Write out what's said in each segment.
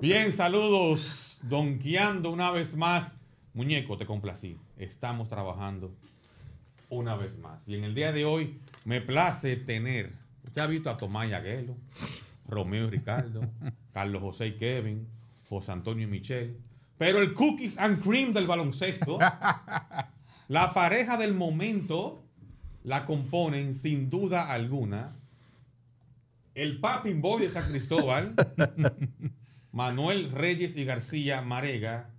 Bien, saludos, donkeando una vez más. Muñeco, te complací. Estamos trabajando una vez más. Y en el día de hoy me place tener. Usted ha visto a Tomás Yaguelo, Romeo y Ricardo, Carlos José y Kevin, José Antonio y Michelle. Pero el cookies and cream del baloncesto, la pareja del momento, la componen sin duda alguna el Papin Boy de San Cristóbal, Manuel Reyes y García Marega,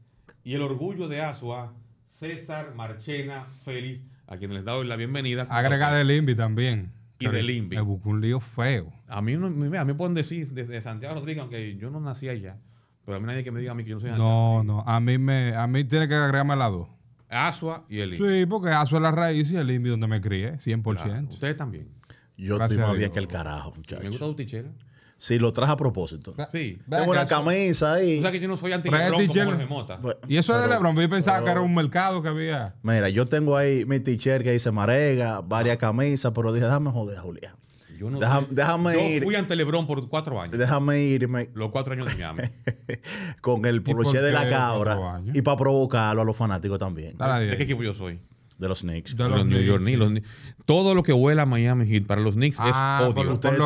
y el orgullo de Asua, César Marchena Félix, a quien les doy la bienvenida. Agrega del INVI también. Y del INVI. Me buscó un lío feo. A mí, a mí me pueden decir desde Santiago Rodríguez, aunque yo no nací allá, pero a mí nadie que me diga que yo soy No, no, a mí, me, a mí tiene que agregarme las dos. Asua y el INVI. Sí, porque Asua es la raíz y el INVI donde me crié, 100%. Ustedes también. Yo estoy más bien que el carajo, muchachos. Me gusta tu tichera. Sí, lo traje a propósito. Sí. Tengo una camisa ahí. O sea que yo no soy anti como Mota. y eso era de Lebron. Yo pensaba que era un mercado que había. Mira, yo tengo ahí mi t-shirt que dice Marega, varias ah. camisas, pero dije, déjame joder, Julián. Yo déjame, fui, yo fui ante Lebron por cuatro años. Déjame irme. Los cuatro años de Miami. con el poloche de la cabra. Y para provocarlo a los fanáticos también. ¿De qué equipo yo soy? De los Knicks. De los, New York Knicks. Todo lo que a Miami Heat para los Knicks es ah, odio. Por, lo, que, te,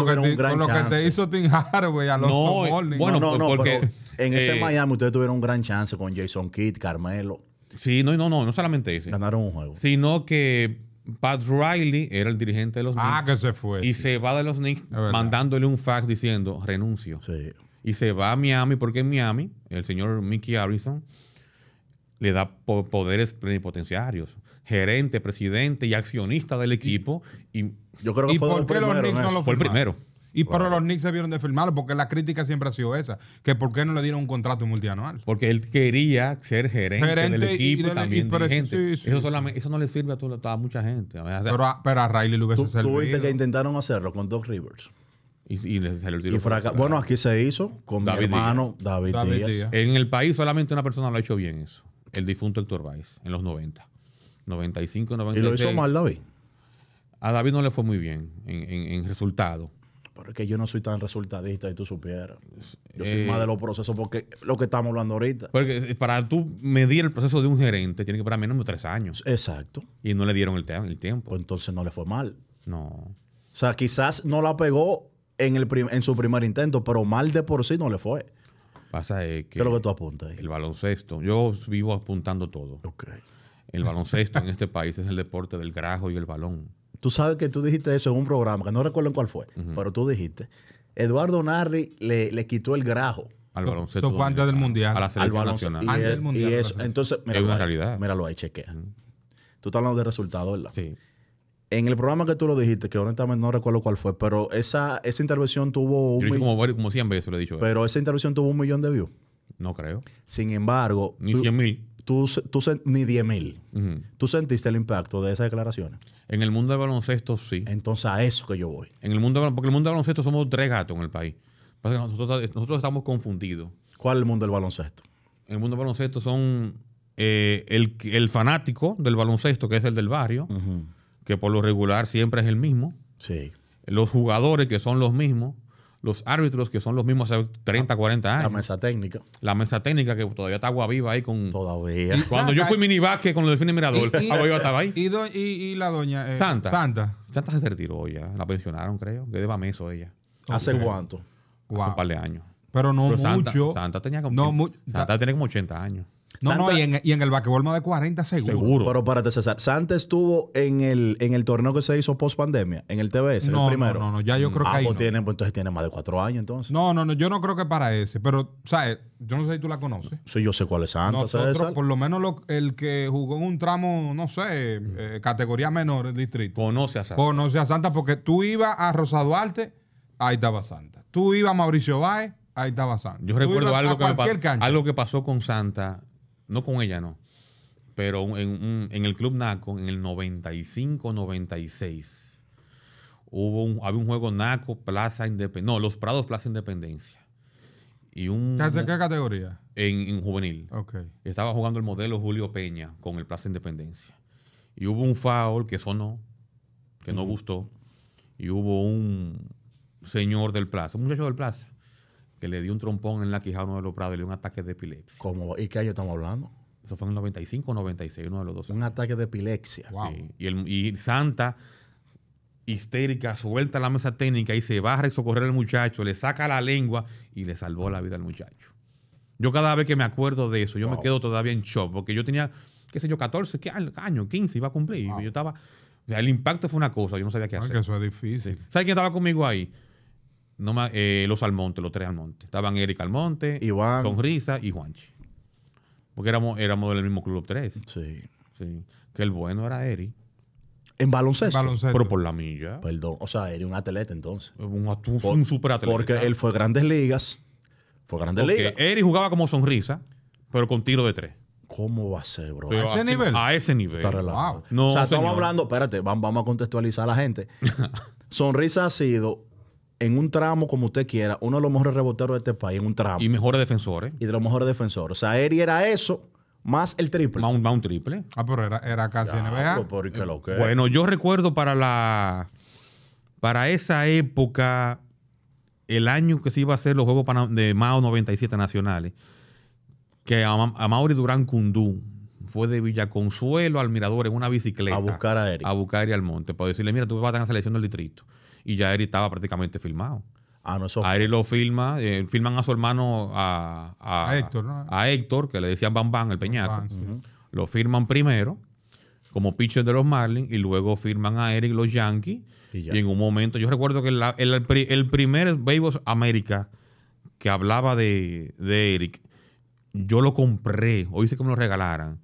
lo que te hizo Tim Harvey a los no, Bueno, no, no, porque... en ese eh, Miami ustedes tuvieron un gran chance con Jason Kidd, Carmelo. Sí, no, no, no, no solamente ese. Ganaron un juego. Sino que Pat Riley era el dirigente de los ah, Knicks. Ah, que se fue. Y se va de los Knicks mandándole un fax diciendo renuncio. Sí. Y se va a Miami porque en Miami el señor Mickey Harrison le da poderes plenipotenciarios gerente, presidente y accionista del equipo. Y, yo creo que fue, primero, fue el primero. Y para los Knicks se vieron de firmarlo porque la crítica siempre ha sido esa, que por qué no le dieron un contrato multianual. Porque él quería ser gerente, del equipo, también dirigente. eso, no le sirve a, toda, mucha gente. pero, a, pero, a, Riley le hubiese tú, servido. Tuviste que intentaron hacerlo con Doc Rivers. Y, Bueno, aquí se hizo con David mi hermano David, En el país solamente una persona lo ha hecho bien eso, el difunto Héctor Valls, en los 90. 95, 96. Y lo hizo mal David. A David no le fue muy bien en, en, resultado. Pero es que yo no soy tan resultadista y tú supieras. Yo soy eh, más de los procesos porque lo que estamos hablando ahorita. Porque eh, para tú medir el proceso de un gerente tiene que para menos de tres años. Exacto. Y no le dieron el, el tiempo. Pues entonces no le fue mal. No. O sea, quizás no la pegó en, el en su primer intento, pero mal de por sí no le fue. Pasa es que. lo que tú apuntas ahí? El baloncesto. Yo vivo apuntando todo. Ok. El baloncesto en este país es el deporte del grajo y el balón. Tú sabes que tú dijiste eso en un programa, que no recuerdo en cuál fue, pero tú dijiste, Eduardo Narri le, quitó el grajo. Al baloncesto. Eso fue antes del Mundial. al nacional. antes del mundial, y eso, entonces, es una realidad. Míralo ahí, chequea. Tú estás hablando de resultados, ¿verdad? Sí. En el programa que tú lo dijiste, que honestamente no recuerdo cuál fue, pero esa, esa intervención tuvo... Un Yo como, como 100 veces lo he dicho. Pero esa intervención tuvo un millón de views. No creo. Sin embargo... Ni 100 mil tú, ni 10.000 mil. ¿Tú sentiste el impacto de esas declaraciones? En el mundo del baloncesto, sí. Entonces a eso que yo voy. En el mundo porque el mundo del baloncesto somos tres gatos en el país. Nosotros, estamos confundidos. ¿Cuál es el mundo del baloncesto? En el mundo del baloncesto son eh, el, el, fanático del baloncesto, que es el del barrio, que por lo regular siempre es el mismo. Sí. Los jugadores, que son los mismos los árbitros, que son los mismos hace 30, 40 ah, años. La mesa técnica. La mesa técnica, que todavía está agua viva ahí con. Todavía. Cuando yo fui mini básquet con los delfines mirador, y, estaba ahí. Y, y la doña. Eh, Santa. Santa. Santa se retiró ya. La pensionaron, creo. Que deba meso ella. ¿Hace cuánto? Hace un par de años. Pero no mucho. Santa tenía como, Santa tenía como 80 años. No, no, y en, el vaquebol más de 40 seguro. Seguro. Pero para César. Santa estuvo en el, en el torneo que se hizo post pandemia, en el TBS, no, el primero. No, no, no, ya yo creo ah, que. ahí pues tiene, pues entonces tiene más de cuatro años, entonces. No, no, no, yo no creo que para ese. Pero, ¿sabes? Yo no sé si tú la conoces. Sí, yo sé cuál es Santa. por lo menos el que jugó en un tramo, no sé, eh, categoría menor del distrito. Conoce a Santa. Conoce a Santa porque tú ibas a Rosa Duarte, ahí estaba Santa. Tú ibas a Mauricio Báez, ahí estaba Santa. Yo recuerdo algo que, pasó, algo que pasó con Santa no con ella, no, pero en, el Club Naco, en el 95-96, hubo un, había un juego Naco, Plaza Independencia, no, Los Prados, Plaza Independencia. Y un, ¿Qué, categoría? En, juvenil. Okay. Estaba jugando el modelo Julio Peña con el Plaza Independencia. Y hubo un foul que sonó, que no gustó. Y hubo un señor del plaza, un muchacho del plaza, que le dio un trompón en la quijada a uno de los Prados y le dio un ataque de epilepsia. ¿Y qué año estamos hablando? Eso fue en el 95 o 96, uno de los dos. Un ataque de epilepsia. Y, el, Santa, histérica, suelta la mesa técnica y se baja y socorrer al muchacho, le saca la lengua y le salvó la vida al muchacho. Yo cada vez que me acuerdo de eso, yo me quedo todavía en shock, porque yo tenía, qué sé yo, 14 ¿qué años, 15, iba a cumplir. Yo estaba, el impacto fue una cosa, yo no sabía qué ah, hacer. eso es difícil. Sí. quién estaba conmigo ahí? Eh, los Almonte, los tres Almonte. Estaban Eric Almonte, Iván. Sonrisa y Juanchi. Porque éramos, éramos del mismo club tres. Sí. sí. Que el bueno era Eric. En baloncesto. Pero por la milla. Perdón. O sea, eric un atleta entonces. Un, super atleta. Porque él fue grandes ligas. Fue grandes porque ligas. Eric jugaba como sonrisa, pero con tiro de tres. ¿Cómo va a ser, bro? ¿A ese nivel? A ese nivel. Está relajado. o sea, estamos hablando, espérate, vamos a contextualizar a la gente. sonrisa ha sido en un tramo como usted quiera, uno de los mejores reboteros de este país, en un tramo. Y mejores defensores. Y de los mejores defensores. O sea, Eri era eso, más el triple. Más un, triple. Ah, pero era, casi NBA. Bueno, yo recuerdo para la. Para esa época, el año que se iba a hacer los Juegos de Mao 97 nacionales, que a, Mauri Durán Cundú fue de Villaconsuelo al Mirador en una bicicleta. A buscar a Eri. A buscar a Eri al monte, para decirle, mira, tú vas a tener la selección del distrito y ya Eric estaba prácticamente filmado. Ah, a no, a Eric lo filma, eh, filman a su hermano, a, a, Héctor, que le decían Bam Bam, el peñato. Lo firman primero como pitcher de los Marlins y luego firman a Eric los Yankees. Y, en un momento, yo recuerdo que el, primer Babos América que hablaba de, de, Eric, yo lo compré, o hice que me lo regalaran,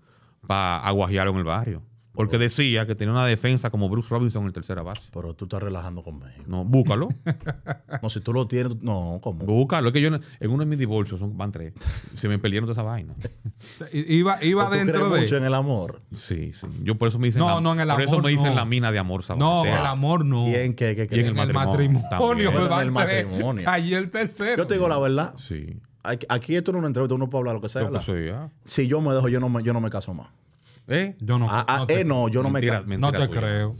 para aguajearlo en el barrio. Porque decía que tenía una defensa como Bruce Robinson en tercera base. Pero tú estás relajando con México. No, búscalo. no, si tú lo tienes, no, ¿cómo? Búscalo. Es que yo en uno de mis divorcios son, van tres. Se me perdieron de esa vaina. iba iba dentro crees de. mucho en el amor. Sí, sí. Yo por eso me dicen. No, no, en el amor. Por eso me dicen la mina de amor No, el amor no. ¿Y en qué? y en, el matrimonio. en el matrimonio. Allí el tercero. Yo te digo la verdad. Sí. Aquí esto no es una entrevista, uno puede hablar lo que sea. Lo que sea. Si yo me dejo, yo no me, yo no me caso más. ¿Eh? Yo no, ah, ah, eh, no, yo no me mentira No te creo.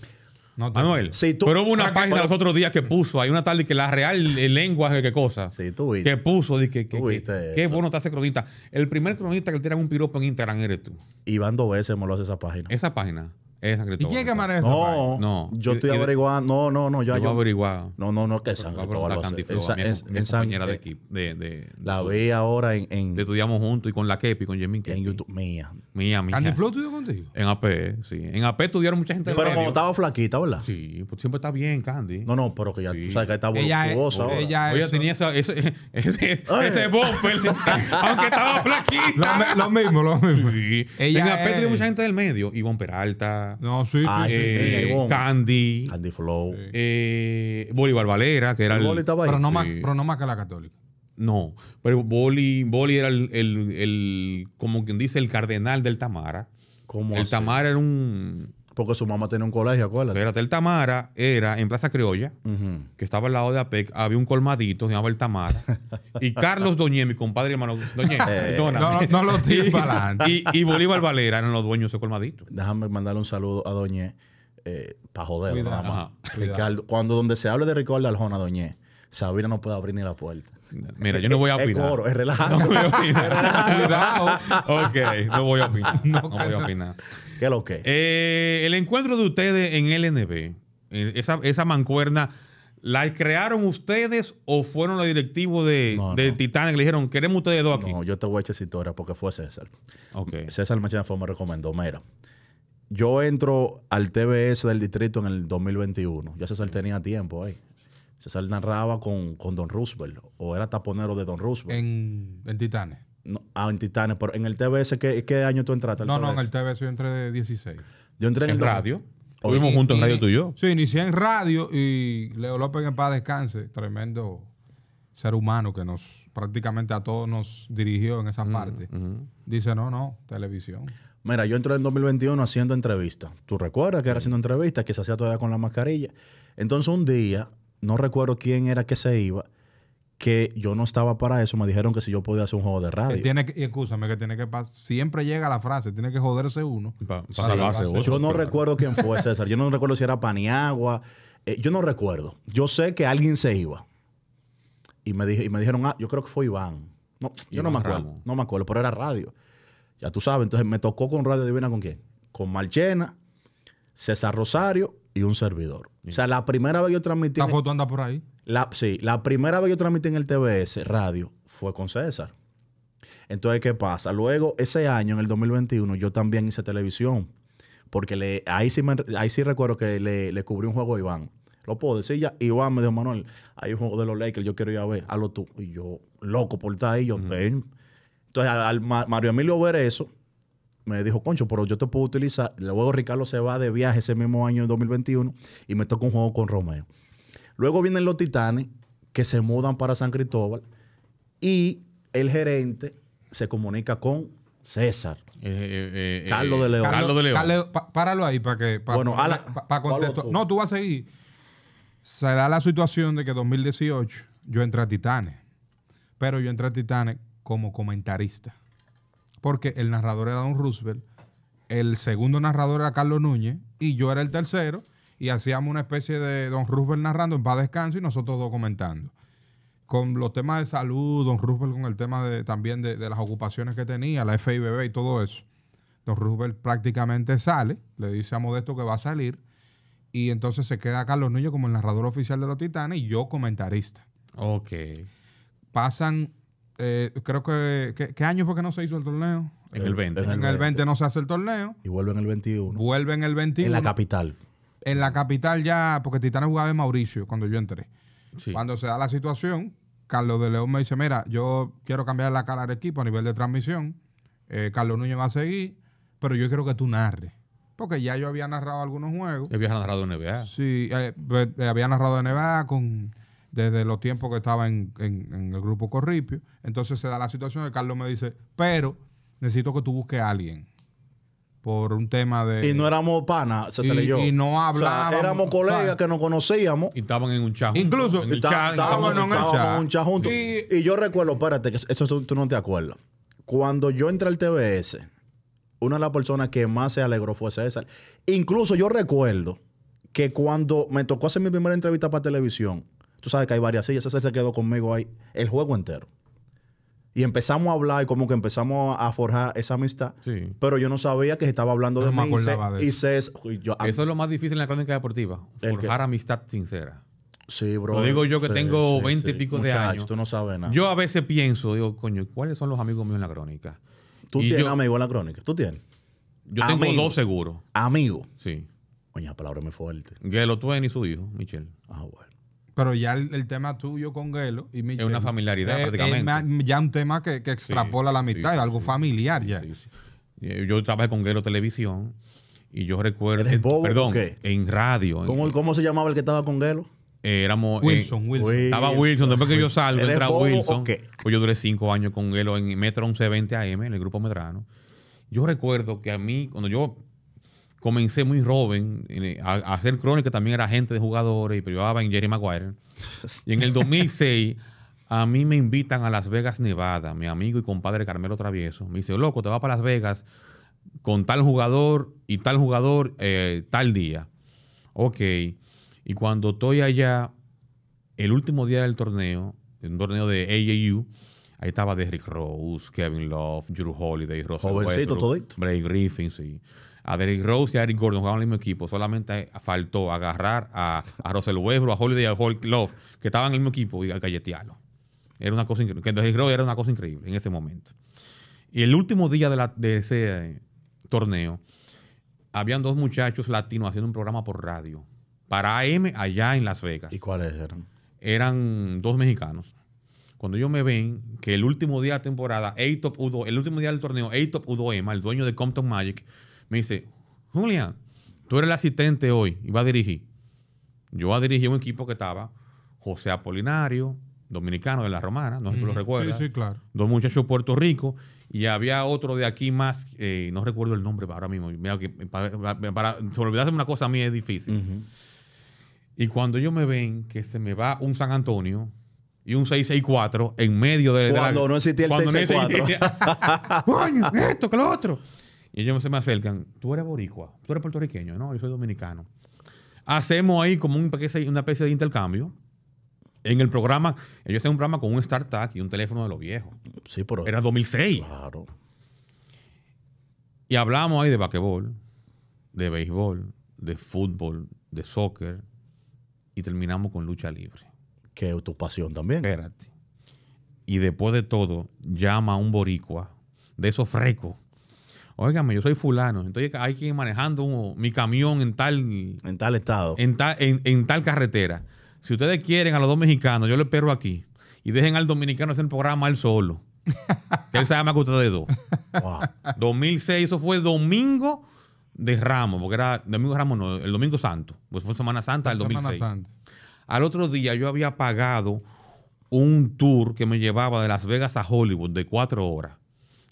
No Manuel, pero hubo una ah, página los otros días que puso, hay una tal que la real lengua de qué cosa. Sí, tú Que puso, que, qué bueno está ese cronista. El primer cronista que le tiran un piropo en Instagram eres tú. Iván van dos veces, me lo hace esa página. Esa página. Es San quién que No, no. Yo estoy averiguando. No, no, no. yo yo, averiguado. No, no, no, que San Cristóbal. Es compañera de equipo. De, la ve ahora en, Estudiamos juntos y con la Kepi, con Jemin En YouTube. Mía. Mía, mía. ¿Candy Flow estudió contigo? En AP, sí. En AP estudiaron mucha gente. Pero como estaba flaquita, ¿verdad? Sí, pues siempre está bien, Candy. No, no, pero que ya tú sabes que está voluptuosa ahora. Ella tenía ese ese bumper. Aunque estaba flaquita. Lo mismo, lo mismo. En AP tiene mucha gente del medio. Ivonne Peralta. No, sí, eh, Candy. Candy Flow. Eh, Bolívar Valera, que era el. Pero, no más, que la católica. No, pero Boli, era el, como quien dice, el cardenal del Tamara. ¿Cómo el Tamara era un, porque su mamá tenía un colegio, acuérdate. Espérate, el Tamara era en Plaza Criolla, que estaba al lado de APEC, había un colmadito, se llamaba el Tamara. y Carlos Doñé, mi compadre hermano Doñé, eh, no, no, lo tires para y, y, Bolívar Valera eran los dueños de ese colmadito. Déjame mandarle un saludo a Doñé, eh, para joder, cuando donde se hable de Ricardo Aljona, Doñé, Sabina no puede abrir ni la puerta. Mira, yo no voy a opinar. Es coro, es relajado. No voy a opinar. Cuidado. ok, no voy a opinar. no voy a opinar. ¿Qué es lo que? Eh, el encuentro de ustedes en LNB, eh, esa, mancuerna, ¿la crearon ustedes o fueron los directivos de, Titanes Le dijeron, queremos ustedes dos aquí. No, yo te voy a echar historia porque fue César. Okay. César Machina fue me recomendó, mira. Yo entro al TBS del distrito en el 2021. Ya César tenía tiempo ahí. César narraba con, Don Roosevelt, o era taponero de Don Roosevelt. En, en Titanes ah, en Titanes, pero en el TBS, ¿qué, qué año tú entraste? Al no, no, en el TBS yo entré de 16. Yo entré en, radio? O vimos juntos en radio tú y yo. Sí, inicié en radio y Leo López en paz descanse, tremendo ser humano que nos prácticamente a todos nos dirigió en esa parte. Dice, no, no, televisión. Mira, yo entré en 2021 haciendo entrevistas. ¿Tú recuerdas que era haciendo entrevistas, que se hacía todavía con la mascarilla? Entonces un día, no recuerdo quién era que se iba, que yo no estaba para eso, me dijeron que si yo podía hacer un juego de radio. tiene y escúchame, que tiene que siempre llega la frase, tiene que joderse uno. yo no recuerdo quién fue César, yo no recuerdo si era Paniagua, eh, yo no recuerdo. Yo sé que alguien se iba. Y me, dije, y me dijeron, ah, yo creo que fue Iván. No, yo no me acuerdo, no me acuerdo, pero era radio. Ya tú sabes, entonces me tocó con Radio Divina con quién? Con Marchena, César Rosario y un servidor. O sea, la primera vez que yo transmití... La foto anda por ahí. La, sí, la primera vez que yo transmití en el TBS radio fue con César. Entonces, ¿qué pasa? Luego, ese año, en el 2021, yo también hice televisión. Porque le, ahí, sí ahí sí recuerdo que le, cubrí un juego a Iván. Lo puedo decir ya. Iván me dijo, Manuel, hay un juego de los Lakers, yo quiero ir a ver, hazlo tú. Y yo, loco, por estar ahí, yo, ven. Entonces, al, Mario Emilio ver eso, me dijo, concho, pero yo te puedo utilizar. Luego Ricardo se va de viaje ese mismo año, en 2021, y me toca un juego con Romeo. Luego vienen los titanes que se mudan para San Cristóbal y el gerente se comunica con César. Eh, eh, eh, Carlos de León. Carlos, de León. páralo ahí para que. para No, tú vas a seguir. Se da la situación de que 2018 yo entré a Titanes. Pero yo entré a Titanes como comentarista. Porque el narrador era Don Roosevelt, el segundo narrador era Carlos Núñez y yo era el tercero y hacíamos una especie de Don Roosevelt narrando en paz descanso y nosotros documentando. Con los temas de salud, Don Roosevelt con el tema de, también de, las ocupaciones que tenía, la FIBB y todo eso. Don Roosevelt prácticamente sale, le dice a Modesto que va a salir y entonces se queda Carlos Núñez como el narrador oficial de los Titanes y yo comentarista. Ok. Pasan, eh, creo que, ¿qué año fue que no se hizo el torneo? En el 20. En el 20, no se hace el torneo. Y vuelve en el 21. Vuelve en el 21. En la capital en la capital ya, porque Titanes jugaba en Mauricio cuando yo entré. Cuando se da la situación, Carlos de León me dice, mira, yo quiero cambiar la cara del equipo a nivel de transmisión. Eh, Carlos Núñez va a seguir, pero yo quiero que tú narres. Porque ya yo había narrado algunos juegos. Había narrado NBA. Sí, eh, pues, eh, había narrado NBA con, desde los tiempos que estaba en, el grupo Corripio. Entonces se da la situación y Carlos me dice, pero necesito que tú busques a alguien por un tema de. Y no éramos pana se, y, Y no hablábamos. éramos colegas que nos conocíamos. Y estaban en un chat Incluso. En estábamos en un chat juntos. Y, yo recuerdo, espérate, que eso tú, tú no te acuerdas. Cuando yo entré al TBS, una de las personas que más se alegró fue César. Incluso yo recuerdo que cuando me tocó hacer mi primera entrevista para televisión, tú sabes que hay varias sillas, César se quedó conmigo ahí el juego entero. Y empezamos a hablar y como que empezamos a forjar esa amistad. Sí. Pero yo no sabía que se estaba hablando de mí. Y se, ah, eso es lo más difícil en la crónica deportiva. Forjar amistad sincera. Sí, bro. Lo digo yo que tengo veinte y pico de años. Tú no sabes nada. Yo a veces pienso, digo, coño, ¿cuáles son los amigos míos en la crónica? Tú tienes un amigo en la crónica. Tú tienes. Yo tengo dos seguros. Amigo. Sí. Coña, palabra muy fuerte. Gelo Twain y su hijo, Michelle. Ah, bueno. Pero ya el, tema tuyo con Gelo y Es una familiaridad eh, eh, prácticamente. ya un tema que, extrapola la mitad, algo familiar ya. Eh, yo trabajé con Gelo Televisión y yo recuerdo. ¿Eres perdón, en radio. ¿Cómo, ¿Cómo se llamaba el que estaba con Gelo? éramos. Wilson, Wilson. Estaba Wilson, después que yo salgo, entra Wilson. Pues yo duré cinco años con Gelo en Metro 1120 AM, en el grupo Medrano. Yo recuerdo que a mí, cuando yo comencé muy joven eh, a, hacer crónica, también era gente de jugadores y estaba en Jerry Maguire. Y en el 2006 a mí me invitan a Las Vegas, Nevada, mi amigo y compadre Carmelo Travieso. Me dice, loco, te vas para Las Vegas con tal jugador y tal jugador eh, tal día. Ok. Y cuando estoy allá, el último día del torneo, un torneo de AAU, ahí estaba Derrick Rose, Kevin Love, Drew Holiday, Russell Westbrook, Blake Griffin, sí a Derrick Rose y a Eric Gordon jugaban en el mismo equipo. Solamente faltó agarrar a, a Russell Westbrook, a Holiday, a Hulk Love, que estaban en el mismo equipo y a galletearlo. Era una cosa increíble. Que Derrick Rose era una cosa increíble en ese momento. Y el último día de, ese eh, torneo, habían dos muchachos latinos haciendo un programa por radio para AM allá en Las Vegas. ¿Y cuáles eran? Eran dos mexicanos. Cuando ellos me ven que el último día de la temporada, A-Top Udo, el último día del torneo, A-Top Udoema, el dueño de Compton Magic, me dice, Julián, tú eres el asistente hoy y vas a dirigir. Yo voy a dirigir un equipo que estaba José Apolinario, dominicano de la Romana, no sé si tú lo mm. recuerdas. Sí, sí, claro. Dos muchachos de Puerto Rico y había otro de aquí más, eh, no recuerdo el nombre para ahora mismo. Mira, que eh, para, para se olvidarse una cosa a mí es difícil. Y cuando ellos me ven que se me va un San Antonio y un 664 en medio del Cuando no existía el 664. ¡Coño, esto que lo otro. Y ellos se me acercan, tú eres boricua, tú eres puertorriqueño, no, yo soy dominicano. Hacemos ahí como una especie de intercambio. En el programa, ellos hacían un programa con un startup y un teléfono de los viejos. Sí, pero... Era 2006. Claro. Y hablamos ahí de basquetbol, de béisbol, de fútbol, de soccer y terminamos con lucha libre. Qué es tu pasión también. Espérate. Y después de todo, llama a un boricua de esos frecos óigame, yo soy fulano, entonces hay quien manejando mi camión en tal... En tal estado. En tal, carretera. Si ustedes quieren a los dos mexicanos, yo lo espero aquí. Y dejen al dominicano hacer el programa él solo. él se llama que de dos. 2006, eso fue domingo de Ramos, porque era domingo de Ramos, no, el domingo santo, pues fue Semana Santa del 2006. Al otro día yo había pagado un tour que me llevaba de Las Vegas a Hollywood de cuatro horas.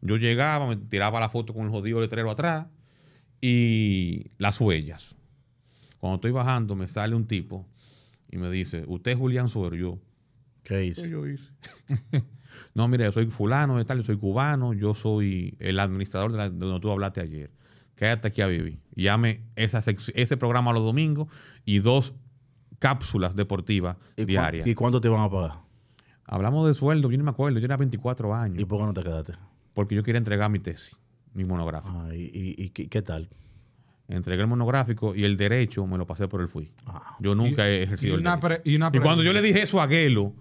Yo llegaba, me tiraba la foto con el jodido letrero atrás y las huellas. Cuando estoy bajando, me sale un tipo y me dice, ¿usted es Julián Suero? Yo, ¿qué hice? no, mire, yo soy fulano de tal, yo soy cubano, yo soy el administrador de, donde tú hablaste ayer. Quédate aquí a vivir. Llame ese programa los domingos y dos cápsulas deportivas diarias. ¿Y cuánto te van a pagar? Hablamos de sueldo, yo no me acuerdo, yo era 24 años. ¿Y por qué no te quedaste? porque yo quería entregar mi tesis, mi monográfico. Ah, ¿y, qué tal? entregué el monográfico y el derecho me lo pasé por el FUI. Ah. yo nunca he ejercido y Y, cuando yo le dije eso a Gelo...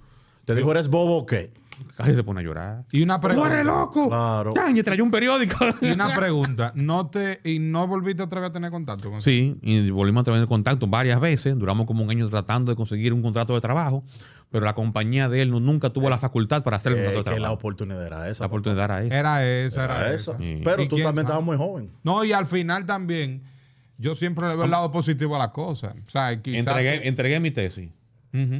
¿Te dijo, eres bobo o qué? Casi se pone a llorar. Y una pregunta. loco! Claro. y un periódico. y una pregunta. ¿No te, ¿Y no volviste otra vez a tener contacto con Sí, y volvimos a tener contacto varias veces. Duramos como un año tratando de conseguir un contrato de trabajo pero la compañía de él nunca tuvo la eh, facultad para hacer el eh, trabajo. La oportunidad era esa. La oportunidad era esa. Era esa, era, esa. pero tú también estabas muy joven. No, y al final también, yo siempre le veo el lado positivo a las cosas. O sea, entregué, entregué mi tesis.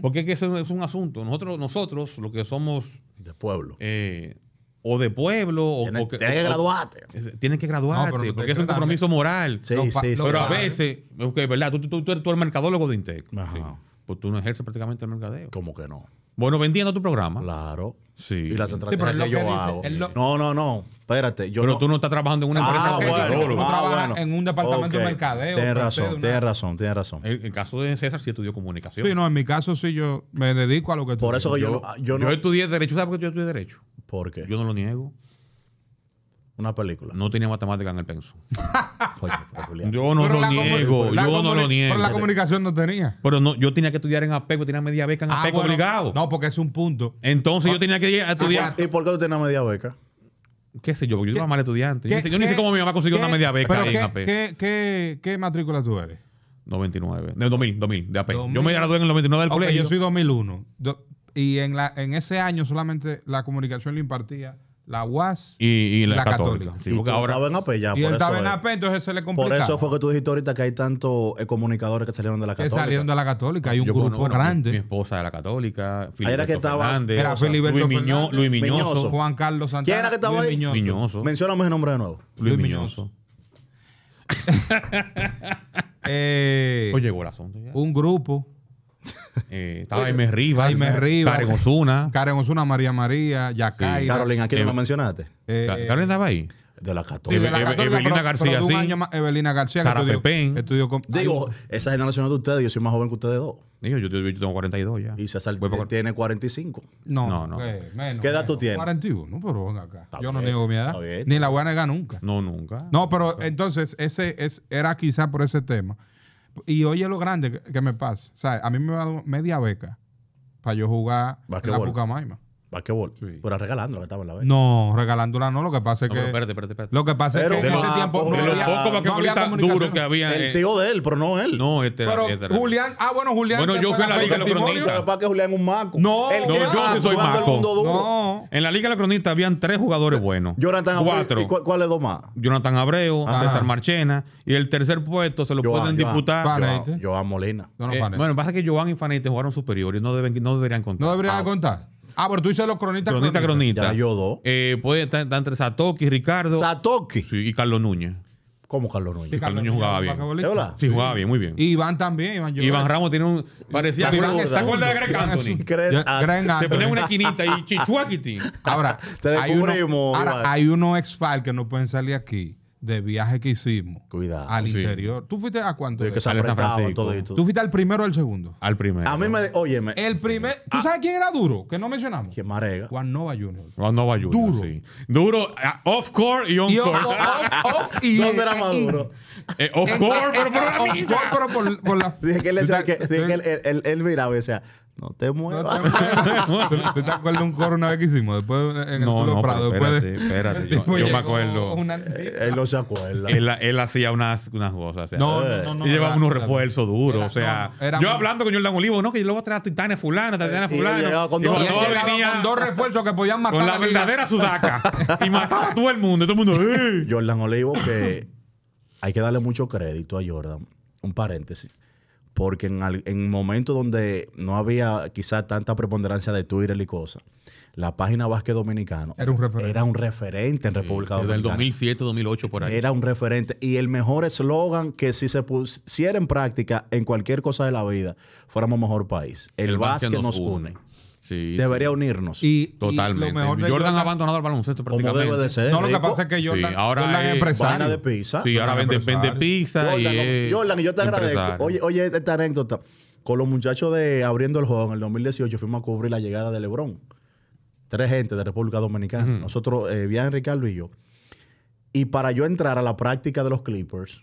Porque es que eso es un asunto. Nosotros, nosotros lo que somos... De pueblo. Eh, o de pueblo. O, tienes, que, graduarte. tienes que graduarte, porque es un compromiso moral. Sí, sí, Pero a veces, ¿verdad? Tú, tú, eres, tú, el mercadólogo de Intec. Ajá pues tú no ejerces prácticamente el mercadeo. ¿Cómo que no? Bueno, vendiendo tu programa. Claro. Sí. Y las estrategias que, yo hago. No, no, no. Espérate. Yo pero tú no estás trabajando en una ah, empresa. Bueno, tú ah, bueno. en un departamento de mercadeo. Tienes razón, tienes razón, tienes razón. En el, caso de César sí estudió comunicación. Sí, no, en mi caso sí yo me dedico a lo que tú Por eso yo, yo, no... Ah, yo estudié Derecho. ¿Sabes por qué yo estudié Derecho? ¿Por qué? Yo no lo niego una película. No tenía matemática en el penso. yo no lo niego, yo no lo niego. Pero la comunicación no tenía. Pero no, yo tenía que estudiar en APECO, tenía media beca en ah, APEC APECO obligado. No, porque es un punto. Entonces yo tenía que ah, estudiar. ¿Y por qué tú tenías media beca? ¿Qué sé yo? Porque Yo era mal estudiante. Yo, ni sé cómo mi mamá consiguió una media beca en APECO. Qué, qué, ¿Qué matrícula tú eres? 99. No, 2000, 2000, de APECO Yo me gradué en el 99 del okay, Yo soy 2001. y en, la, en ese año solamente la comunicación lo impartía la UAS y, la, Católica. y porque ahora... estaba en AP ya. Y estaba en AP, entonces se le complicaba. Por eso fue que tú dijiste ahorita que hay tantos eh, comunicadores que salieron de la Católica. Que salieron de la Católica, hay un grupo grande. Mi, esposa de la Católica, Filiberto era que estaba, era Luis, Luis Miñoso, Juan Carlos Santana. ¿Quién era que estaba ahí? Miñoso. el nombre de nuevo. Luis, Miñoso. Oye, eh, pues corazón Un grupo eh, estaba Jaime Rivas. Rivas. Karen Osuna. Karen Osuna, María María, Yacaira. Carolina, ¿a quién no mencionaste? Eh, Carolina estaba ahí. De las 14 Evelina García, sí. Evelina García. Cara que estudió, con, Digo, esa generación de ustedes, yo soy más joven que ustedes dos. Digo, yo, yo, tengo 42 ya. Y César tiene 45. No, no. no. Eh, menos, ¿Qué edad tú tienes? 41, pero venga acá. yo no niego mi edad. ni la voy a negar nunca. No, nunca. No, pero entonces, ese es, era quizás por ese tema y oye lo grande que, me pasa. O sea, a mí me va media beca para yo jugar en la Pucamaima. Basquetbol. Sí. Pero regalándola estaba en la vez. No, regalándola no. Lo que pasa es que. Pero espérate, espérate, Lo que pasa es que en ese tiempo. No de los pocos basquetbolistas duros que había. El tío de él, pero no él. No, este era. Este Julián. Ah, bueno, Julián. Bueno, yo fui a la Liga de los Cronistas. Lo que que Julián es un maco. No, yo sí soy maco. No. En la Liga de los Cronistas habían tres jugadores buenos. Jonathan Cuatro. ¿Y cuáles dos más? Jonathan Abreu, César Marchena. Y el tercer puesto se lo pueden disputar. Joan Molina. Eh, bueno, pasa que Joan y Fanete jugaron superiores, y no deberían contar. No deberían ah. contar. Ah, pero tú dices los cronistas. cronistas. cronista. cronista. Ya, dos. Eh, entre Satoki, Ricardo. Satoki. Sí, y Carlos Núñez. ¿Cómo Carlos Núñez? Sí, Carlos Núñez jugaba bien. Hola? Sí, jugaba bien, muy bien. Y Iván también. Iván, Iván Ramos tiene un. Parecía. ¿Te acuerdas de Greg Anthony? Greg Anthony. Se ponen una esquinita y Chichuakiti. Ahora, te hay ahora, hay unos ex que no pueden salir aquí de viaje que hicimos. Cuidado. Al interior. ¿Tú fuiste a cuánto? Yo San Francisco. ¿Tú fuiste al primero o al segundo? Al primero. A mí me. Óyeme. El primer. ¿Tú ah. sabes quién era duro? Que no mencionamos. ¿Quién Marega? Juan Nova Junior. Juan Nova Junior. Duro. Duro, ah, off court y on court Off, ¿Dónde era más duro? Eh, off court pero por la Off court pero por, Dije que él, él miraba y decía. No te muevas. te, ¿Tú, te acuerdas de un coro una vez que hicimos? Después en el no, no, Prado. Espérate, espérate. Yo, me acuerdo. Él no se acuerda. Él, hacía unas, unas cosas. no, no, no, Y llevaba unos refuerzos duros. o sea, yo hablando con Jordan Olivo, no, que yo luego voy a Titanes Fulano, Titanes eh, Fulano. Con, y con, dos, con dos refuerzos que podían matar. Con la, verdadera sudaca. y mataba a todo el mundo. todo el mundo. ¡eh! Jordan Olivo, que hay que darle mucho crédito a Jordan. Un paréntesis porque en, en momento donde no había quizá tanta preponderancia de Twitter y cosas, la página Vasque Dominicano era un referente, en República Dominicana. Dominicana. el 2007, 2008 por ahí. Era un referente y el mejor eslogan que si se pusiera en práctica en cualquier cosa de la vida, fuéramos mejor país. El, el nos une. Debería unirnos. Y, Totalmente. Jordan, ha abandonado el baloncesto prácticamente. no debe de ser. No, lo que pasa es que Jordan, ahora es empresario. de pizza. Sí, ahora vende, vende pizza. Jordan, y Jordan, y yo te agradezco. Oye, oye, esta anécdota. Con los muchachos de Abriendo el Juego en el 2018 fuimos a cubrir la llegada de LeBron. Tres gente de República Dominicana. Nosotros, eh, bien Ricardo y yo. Y para yo entrar a la práctica de los Clippers,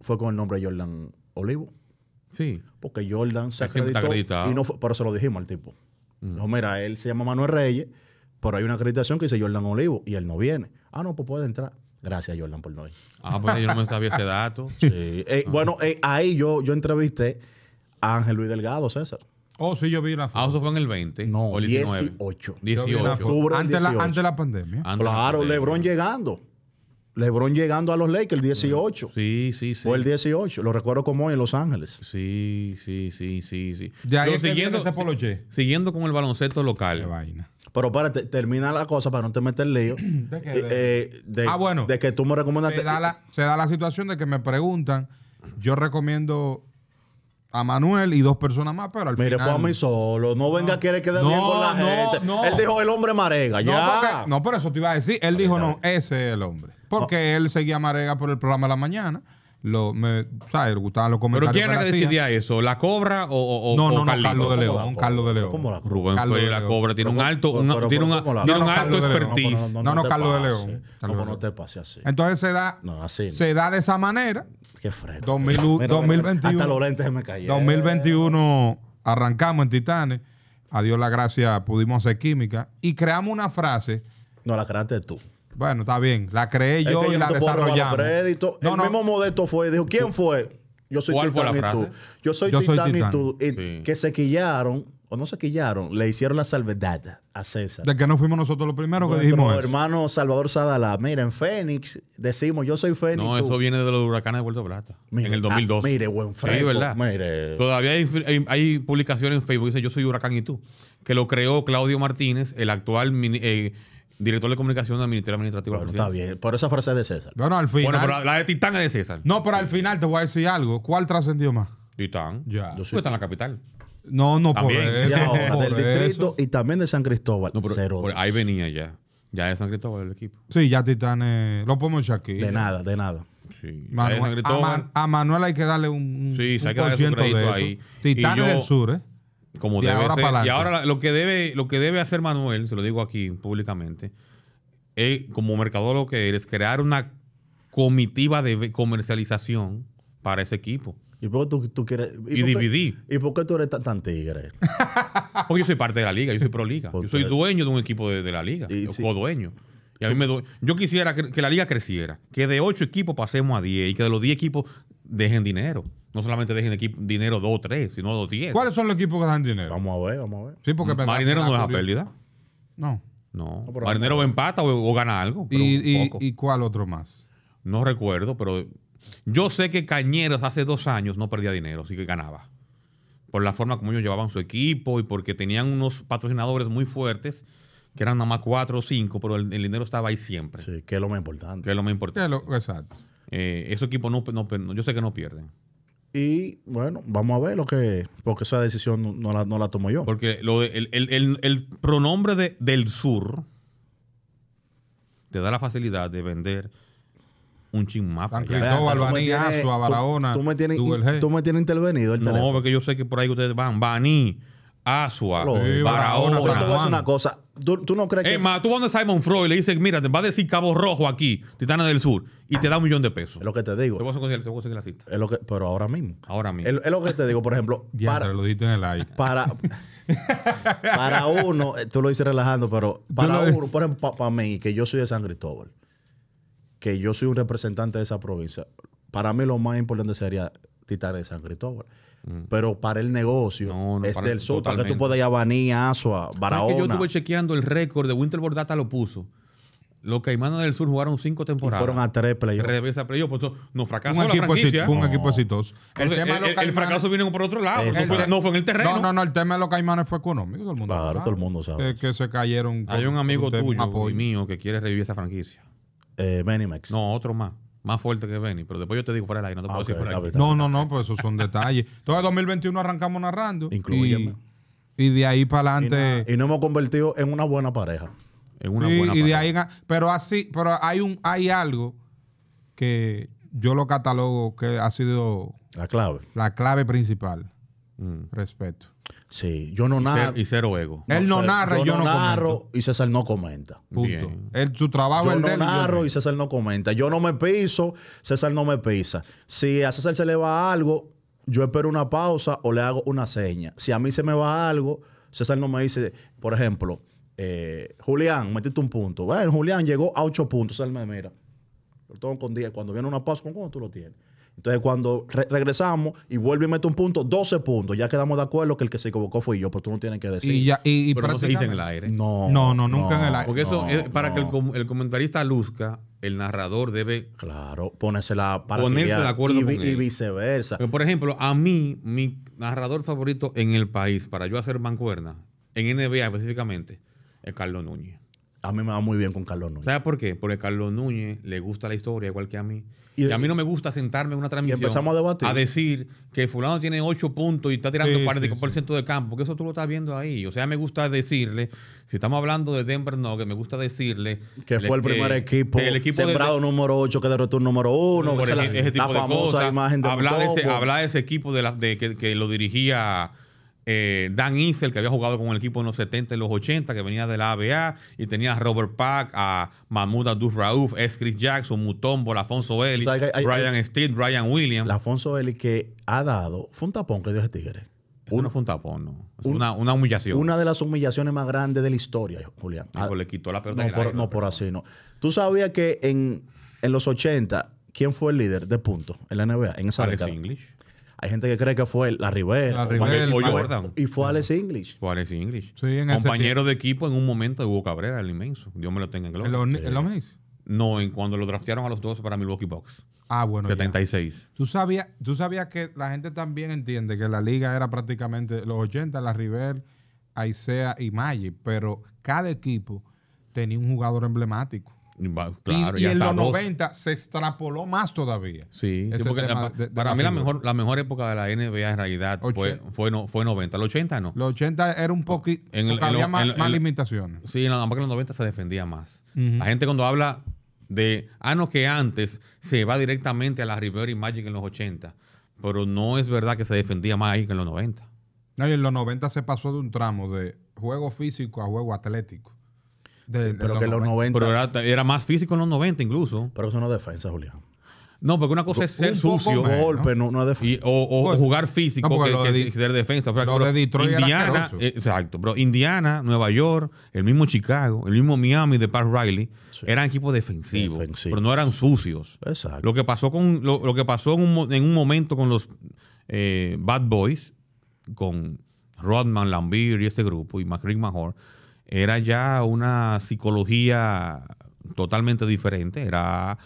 fue con el nombre de Jordan Olivo. Sí. Porque Jordan se acreditó. pero se lo dijimos al tipo. Mm. No, mira, él se llama Manuel Reyes, pero hay una acreditación que dice Jordan Olivo y él no viene. Ah, no, pues puede entrar. Gracias, Jordan, por no ir. Ah, pues yo no me sabía ese dato. Sí. Eh, ah. Bueno, eh, ahí yo, yo entrevisté a Ángel Luis Delgado, César. Oh, sí, yo vi la foto. Ah, eso fue en el 20. No, el 18. antes, La, antes la pandemia. claro, la Lebron llegando. LeBron llegando a los Lakers el 18. Sí, sí, sí. O el 18. Lo recuerdo como hoy en Los Ángeles. Sí, sí, sí, sí, sí. De ahí siguiendo, ese siguiendo con el baloncesto local. vaina. Pero para termina la cosa para no te meter lío. Eh, eh, ah, bueno. De que tú me recomendaste. Se da, la, situación de que me preguntan. Yo recomiendo a Manuel y dos personas más, pero al final... Mire, fue a mí solo. No venga quiere a quedar bien con la gente. Él dijo el hombre marega, ya. no, pero eso te iba a decir. Él dijo, no, ese es el hombre. Porque oh. él seguía Marega por el programa de la mañana. Lo, me, ¿sabes? Le gustaban los comentarios. ¿Pero quién era que decidía eso? ¿La Cobra o, o No, no, no Carlos de León. Carlos de León. ¿Cómo la Cobra? Rubén fue la Cobra. Tiene un alto, tiene una, no, un alto expertise. No, no, Carlos de León. Como no te pase así. Entonces se da, se da de esa manera. Qué fresco. 2021. Hasta los lentes me 2021 arrancamos en Titanes. A Dios la gracia pudimos hacer química y creamos una frase. No, la creaste tú. Bueno, está bien. La creé yo y la desarrollamos. el mismo Modesto fue dijo, ¿quién fue? Yo soy tú. Yo soy Yo y tú. Que se quillaron, o no se quillaron, le hicieron la salvedad a César. De que no fuimos nosotros los primeros que dijimos No, hermano Salvador Sadalá. Mira, en Fénix decimos, yo soy Fénix. No, eso viene de los huracanes de Puerto Plata. en el 2012. Ah, mire, buen Mire. Todavía hay, publicaciones en Facebook que dice Yo soy huracán y tú, que lo creó Claudio Martínez, el actual eh, Director de comunicación del Ministerio Administrativo. Bueno, está bien, Por esa frase es de César. Bueno, al final. Bueno, pero la de Titán es de César. No, pero al final te voy a decir algo. ¿Cuál trascendió más? Titán. Ya. Yo está en la capital. No, no, por eso. del distrito y también de San Cristóbal. No, pero, ahí venía ya. Ya de San Cristóbal el equipo. Sí, ya Titán. es... lo podemos echar aquí. De nada, de nada. Sí. a, Manuel hay que darle un. Sí, un hay que darle ahí. Titán del Sur, ¿eh? Como debe y ahora lo que, debe, lo que debe hacer Manuel, se lo digo aquí públicamente, es, como lo que eres, crear una comitiva de comercialización para ese equipo. ¿Y por qué tú, quieres.? Y, por ¿Y por qué tú eres tan, tigre? Porque yo soy parte de la liga, yo soy pro liga. Yo soy dueño de un equipo de, la liga, y, co-dueño. Y a mí me Yo quisiera que, la liga creciera, que de ocho equipos pasemos a 10 y que de los 10 equipos dejen dinero. No solamente dejen dinero 2 o 3, sino 2 10. ¿Cuáles son los equipos que dan dinero? Vamos a ver, vamos a ver. Sí, porque Marinero no deja pérdida. No. No. Marinero empata o, gana algo. ¿Y, cuál otro más? No recuerdo, pero yo sé que Cañeros hace dos años no perdía dinero, sí que ganaba. Por la forma como ellos llevaban su equipo y porque tenían unos patrocinadores muy fuertes, que eran nada más cuatro o cinco, pero el, dinero estaba ahí siempre. Sí, que es lo más importante. Que es lo más importante. exacto eh, equipo no, no, yo sé que no pierden. Y bueno, vamos a ver lo que. Porque esa decisión no, la, tomo yo. Porque el, pronombre de, del sur te da la facilidad de vender un chin Tú, me tienes, intervenido el No, porque yo sé que por ahí ustedes van. Baní. Asua, Barahona, San una cosa. ¿Tú, no crees es más, tú cuando Simon Freud le dices, mira, te va a decir Cabo Rojo aquí, Titana del Sur, y te da un millón de pesos. Es lo que te digo. Te a la cita. Es lo que, pero ahora mismo. Ahora mismo. Es, lo que te digo, por ejemplo. ya, para, lo en el aire. Para, para uno, eh, tú lo dices relajando, pero para uno, por ejemplo, para mí, que yo soy de San Cristóbal, que yo soy un representante de esa provincia, para mí lo más importante sería Titana de San Cristóbal. Mm. Pero para el negocio, es del soto. para que tú puedas ir a Baní, Asua, Barahona. Es que yo estuve chequeando el récord de Winterboard Data lo puso. Los Caimanes del Sur jugaron cinco temporadas. fueron a tres playoffs. nos playoffs. Pues, no fracasó un la franquicia. Fue un equipo exitoso. El, fracaso vino por otro lado. No fue, en el terreno. No, no, no. El tema de los Caimanes fue económico. claro, todo el mundo sabe. Que, que se cayeron. Hay un amigo tuyo y mío que quiere revivir esa franquicia. Eh, Benimex. No, otro más más fuerte que Benny, pero después yo te digo fuera de aire, no te ah, puedo decir No, no, no, pues esos son detalles. Entonces, 2021 arrancamos narrando. Incluyeme. Y, de ahí para adelante. Y, nos no hemos convertido en una buena pareja. En una buena y De ahí pero así, pero hay un, hay algo que yo lo catalogo que ha sido la clave. La clave principal. Mm. Respeto. Sí, yo no narro. Y cero ego. Él no, narra yo, yo no, narro y César no comenta. Punto. Él, su trabajo es no narro y César no comenta. Yo no me piso, César no me pisa. Si a César se le va algo, yo espero una pausa o le hago una seña. Si a mí se me va algo, César no me dice, por ejemplo, eh, Julián, metiste un punto. Bueno, Julián llegó a ocho puntos. César me mira. Yo tengo con diez. Cuando viene una pausa, ¿con cuánto tú lo tienes? Entonces, cuando regresamos y vuelve y mete un punto, 12 puntos. Ya quedamos de acuerdo que el que se equivocó fue yo, pero pues tú no tienes que decir. Y pero no se dice en el aire. No. No, no, nunca en el aire. Porque eso, para que el, comentarista luzca, el narrador debe. Claro, la para ponerse de acuerdo y, viceversa. por ejemplo, a mí, mi narrador favorito en el país, para yo hacer mancuerna, en NBA específicamente, es Carlos Núñez a mí me va muy bien con Carlos Núñez. ¿Sabes por qué? Porque Carlos Núñez le gusta la historia igual que a mí. Y, a mí no me gusta sentarme en una transmisión a, decir que fulano tiene 8 puntos y está tirando sí, 40% sí, sí. de campo, que eso tú lo estás viendo ahí. O sea, me gusta decirle, si estamos hablando de Denver no que me gusta decirle... Que fue el primer equipo, el equipo sembrado número 8 que derrotó el número 1, ese, la, famosa hablar ese, ese equipo de, de que, que lo dirigía eh, Dan Insel, que había jugado con el equipo en los 70 y los 80, que venía de la ABA, y tenía a Robert Pack, a Mahmoud Abdul Rauf, Chris Jackson, Mutombo, Alfonso Eli, Brian Steed, Brian Williams. Alfonso Eli que ha dado, fue un tapón que dio ese tigre. uno, no fue un tapón, no. una, humillación. Una de las humillaciones más grandes de la historia, Julián. Ah, le quitó la pelota. No, por, no por así, no. Tú sabías que en, los 80, ¿quién fue el líder de puntos en la NBA? En esa Alex English. Hay gente que cree que fue la Rivera. La Rivera o, Y fue Alex English. Fue Alex English. Compañero de equipo en un momento de Hugo Cabrera, el inmenso. Dios me lo tenga en gloria. ¿En los No, en cuando lo draftearon a los dos para Milwaukee Bucks. Ah, bueno. 76. ¿Tú sabías, tú sabías que la gente también entiende que la liga era prácticamente los 80, la River, Aisea y Magic, pero cada equipo tenía un jugador emblemático. Claro, y, en los 90 se extrapoló más todavía. Sí, para mí la, mejor, la mejor época de la NBA en realidad fue, fue, 90. Los 80 no. Los 80 era un poquito. Había más, limitaciones. Sí, nada más que los 90 se defendía más. La gente cuando habla de. Ah, no, que antes se va directamente a la River y Magic en los 80. Pero no es verdad que se defendía más ahí que en los 90. No, y en los 90 se pasó de un tramo de juego físico a juego atlético pero que los 90. era, más físico en los 90 incluso. Pero eso no es defensa, Julián. No, porque una cosa es ser sucio. o, jugar físico que, ser defensa. pero, Indiana, exacto. Pero Indiana, Nueva York, el mismo Chicago, el mismo Miami de Pat Riley, eran equipos defensivos. Pero no eran sucios. Exacto. Lo que pasó, con, lo, que pasó en, un, momento con los eh, Bad Boys, con Rodman, Lambir y ese grupo, y Magic Mahor, era ya una psicología totalmente diferente, era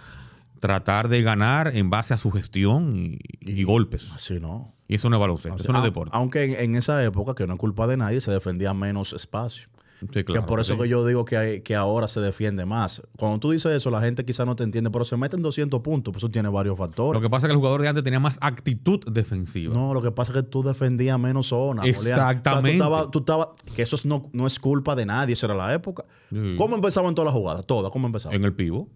tratar de ganar en base a su gestión y, golpes. Así no. Y eso no es baloncesto, eso no es deporte. Aunque en, en, esa época, que no es culpa de nadie, se defendía menos espacio que por eso que yo digo que, ahora se defiende más. Cuando tú dices eso, la gente quizá no te entiende, pero se meten 200 puntos, pues eso tiene varios factores. Lo que pasa es que el jugador de antes tenía más actitud defensiva. No, lo que pasa es que tú defendías menos zonas. Exactamente. tú estabas, que eso no, es culpa de nadie, eso era la época. ¿Cómo empezaban todas las jugadas? Todas, ¿cómo empezaban? En el pivo.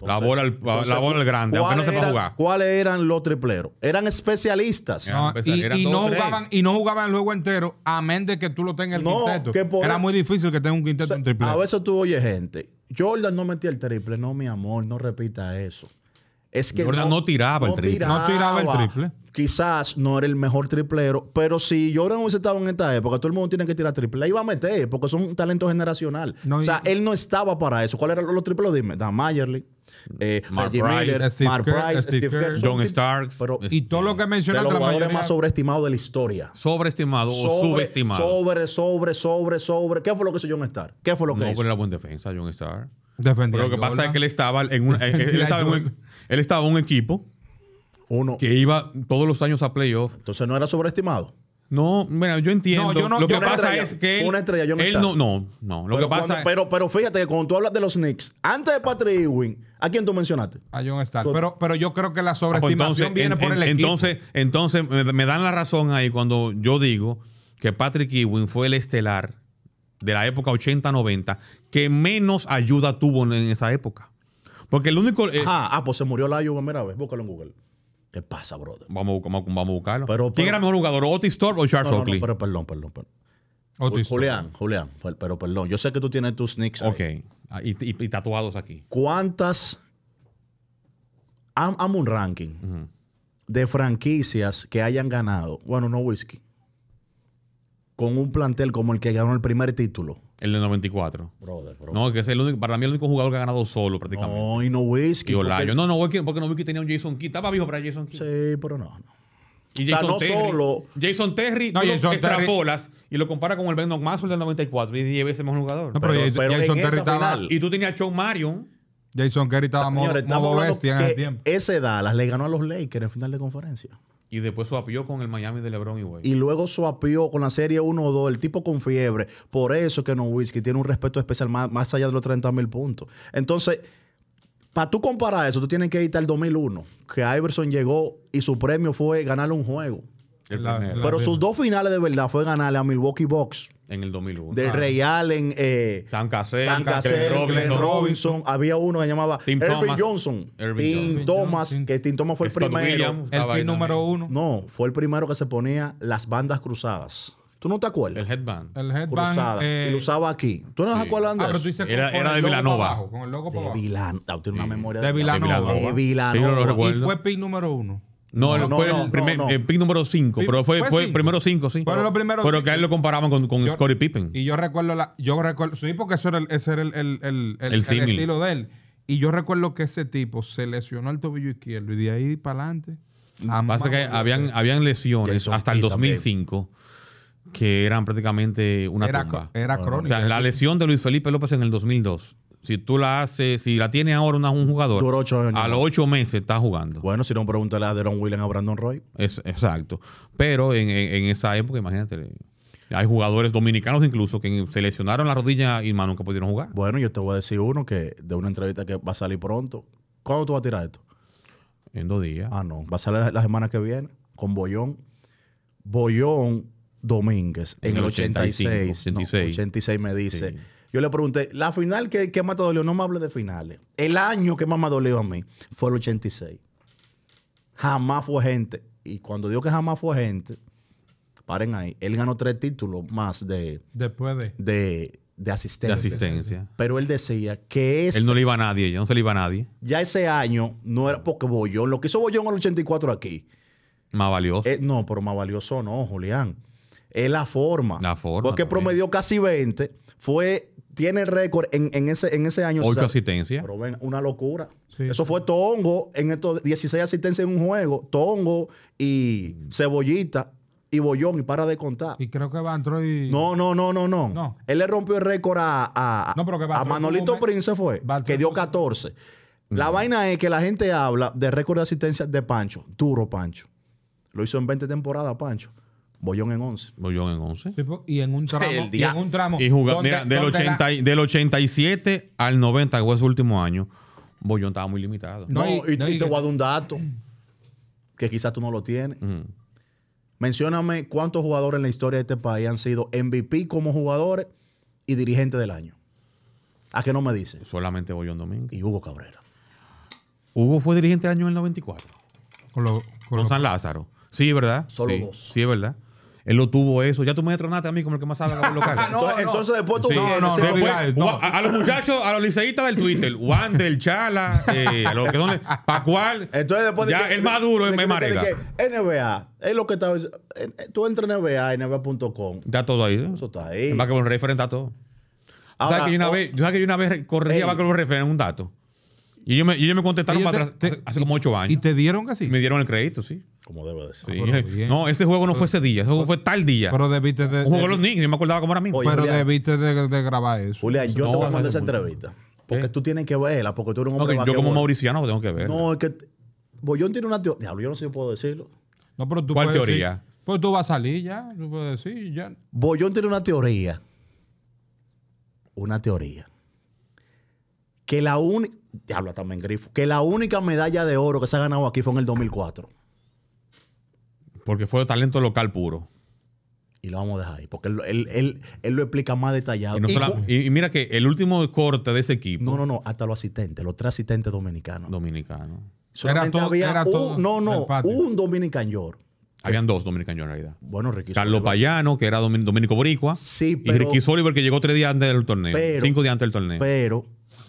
la bola al grande, aunque no sepa jugar. ¿Cuáles eran los tripleros? Eran especialistas. Y, no jugaban, y, no jugaban, luego entero, a menos de que tú lo tengas en el era muy difícil que tenga un quinteto o triple. A veces tú oyes gente. Jordan no metía el triple. No, mi amor, no repita eso. Es que Jordan no, tiraba el triple. No tiraba el triple quizás no era el mejor triplero, pero si Jordan hubiese estado en esta época, todo el mundo tiene que tirar triple. Ahí va a meter, porque son un talento generacional. o sea, él no estaba para eso. ¿Cuáles eran los triplos? Dime, Dan Mayerly. Eh, Mark Price, Steve Mark Price, Steve, John Starks. Pero, y todo lo que mencionaste. De los jugadores más sobreestimados de la historia. Sobreestimado o subestimado. Sobre, sobre, sobre, sobre. ¿Qué fue lo que hizo John Stark? ¿Qué fue lo que hizo? No, era buen defensa, John Stark. Defendió pero lo que pasa es que él estaba en un, él estaba en un, él estaba en un equipo que iba todos los años a playoff. Entonces no era sobreestimado. No, mira, yo entiendo. yo no, lo que pasa es que él, no no, no, pero, pero, fíjate que cuando tú hablas de los Knicks, antes de Patrick Ewing, ¿a quién tú mencionaste? A John Stark. Pero, pero yo creo que la ah, pues sobreestimación viene por el equipo. Entonces, entonces me, dan la razón ahí cuando yo digo que Patrick Ewing fue el estelar de la época 80-90 que menos ayuda tuvo en esa época. Porque el único. Eh, ah, ah, pues se murió la ayuda, primera vez, búscalo en Google. ¿Qué pasa, brother? Vamos, vamos a buscarlo. ¿Quién era el mejor jugador, Otis Thorpe o Charles Oakley? No, pero perdón, perdón, perdón. Julián, Julián, pero perdón. Yo sé que tú tienes tus knicks Ok. Ah, y, y, tatuados aquí. ¿Cuántas... Amo un ranking de franquicias que hayan ganado. Bueno, no whisky. Con un plantel como el que ganó el primer título. El de 94. Brother, No, que es el único, para mí el único jugador que ha ganado solo prácticamente. No, y Nowitzki. Porque... No, no, Whiskey, porque no Whiskey tenía un Jason Kidd. Estaba viejo para Jason Kidd. Sí, pero no, Y Jason no Solo. Jason Terry, no, y lo compara con el Ben Maxwell del 94 y 10 veces mejor jugador. pero, Jason Terry estaba. Final. Y tú tenías a Sean Marion. Jason Terry estaba modo, bestia en ese tiempo. ese Dallas le ganó a los Lakers en final de conferencia. Y después suapió con el Miami de LeBron y Wade. Y luego suapió con la serie 1 o 2, el tipo con fiebre. Por eso que No Whisky tiene un respeto especial más, allá de los 30 mil puntos. Entonces, para tú comparar eso, tú tienes que editar el 2001, que Iverson llegó y su premio fue ganarle un juego. Pero sus dos finales de verdad fue ganarle a Milwaukee Bucks en el 2001. Del ah. Real en... Eh, San Cacer, San Cacer Glenn Robinson. Había uno que se llamaba Tim Thomas, Johnson. Tim Thomas, Tim, que Tim Thomas fue el primero. el pin número uno. No, fue el primero que se ponía las bandas cruzadas. ¿Tú no te acuerdas? El headband. El headband. Cruzada. Eh, y lo eh, usaba aquí. ¿Tú no te acuerdas, Ah, pero tú dices era, de Vilanova. con el logo de Vilanova. Tiene una memoria de, de Vilanova. De Vilanova. Y fue pin número uno. No, fue el, pick número 5, pero fue, el fue primero 5, sí. Pero, que a él lo comparaban con, con Scottie Pippen. Y yo recuerdo, la, yo recuerdo, sí, porque era ese era el, estilo de él. Y yo recuerdo que ese tipo se lesionó el tobillo izquierdo y de ahí para adelante. Pasa que habían, habían lesiones hasta el 2005 que eran prácticamente una era, Era crónica. la lesión de Luis Felipe López en el 2002 si tú la haces, si la tiene ahora un jugador, a los ocho meses está jugando. Bueno, si no, pregúntale a Deron Williams a Brandon Roy. Es, exacto. Pero en, esa época, imagínate, hay jugadores dominicanos incluso que se lesionaron la rodilla y más que pudieron jugar. Bueno, yo te voy a decir uno que de una entrevista que va a salir pronto. ¿Cuándo tú vas a tirar esto? En dos días. Ah, no. Va a salir la, semana que viene con Bollón. Bollón Domínguez en, el 86. 85, 86. 86 me dice. Yo le pregunté, la final que, que más te dolió, no me hables de finales. El año que más me dolió a mí fue el 86. Jamás fue gente. Y cuando digo que jamás fue gente, paren ahí, él ganó tres títulos más de... Después de... de de asistencia. De asistencia. Pero él decía que es. Él no le iba a nadie, Yo no se le iba a nadie. Ya ese año no era porque Bollón, lo que hizo Bollón en el 84 aquí. Más valioso. Eh, no, pero más valioso no, Julián. Es la forma. La forma. Porque promedió casi 20, fue tiene récord en, ese, en ese año. Ocho asistencias. Pero ven, una locura. Eso fue Tongo en estos 16 asistencias en un juego. Tongo y mm. Cebollita y Bollón y para de contar. Y creo que va a No, no, no, no, no. no. Él le rompió el récord a, a, Manolito Prince, fue, que dio 14. Mm. La vaina es que la gente habla de récord de asistencia de Pancho. Duro Pancho. Lo hizo en 20 temporadas, Pancho. Bollón en 11. Bollón en 11. Pues, y en un tramo. y en un tramo. Y donde, del, 87 al 90, que fue su último año, Bollón estaba muy limitado. No, y, te voy a dar un dato que quizás tú no lo tienes. Mencioname Mencióname cuántos jugadores en la historia de este país han sido MVP como jugadores y dirigentes del año. ¿A qué no me dices Solamente Bollón Domingo Y Hugo Cabrera. Hugo fue dirigente del año en el 94. Con, con, San Lázaro. Sí, ¿verdad? Solo dos. Sí, es verdad. Él lo tuvo eso. Ya tú me tronaste a mí como el que más sabe local. no, entonces, no. entonces después tú a, los muchachos, a los liceístas del Twitter, Juan Chala, eh, a los que son Pacual. Entonces después de ya que, el duro, es NBA, es lo que está. Tú entras en NBA, NBA.com. está todo ahí. ¿no? ¿eh? Eso está ahí. que un Reference está todo. Ahora, ¿Sabes que yo una vez, yo una vez corregía referentes a un dato? Y ellos me, me contestaron para atrás, hace como ocho años. ¿Y te dieron así? Me dieron el crédito, sí. Como debe de ser. Ah, no, ese juego no fue ese día, ese juego fue tal día. Pero debiste de. Un juego de los niños. yo me acordaba cómo era mismo. Oye, pero debiste de, grabar eso. Julián, yo no, te voy a mandar esa entrevista. Porque tú tienes que verla, porque tú eres un hombre. Okay, yo como mauriciano tengo que ver. No, es que. Boyón pues tiene una teoría. yo no sé si puedo decirlo. No, pero tú ¿Cuál teoría? pues tú vas a salir ya, tú puedes decir ya. Boyón pues tiene una teoría. Una teoría. Que la única habla también Grifo, que la única medalla de oro que se ha ganado aquí fue en el 2004. Porque fue talento local puro. Y lo vamos a dejar ahí, porque él, lo explica más detallado. Y, mira que el último corte de ese equipo. No, no, no, hasta los asistentes, los tres asistentes dominicanos. Dominicanos. Solamente era todo, un, no, no, un dominican Habían dos dominican ahí en realidad. Bueno, Ricky Carlos Payano, que era dominico boricua. Sí, pero, y Ricky Oliver, que llegó tres días antes del torneo. cinco días antes del torneo. Pero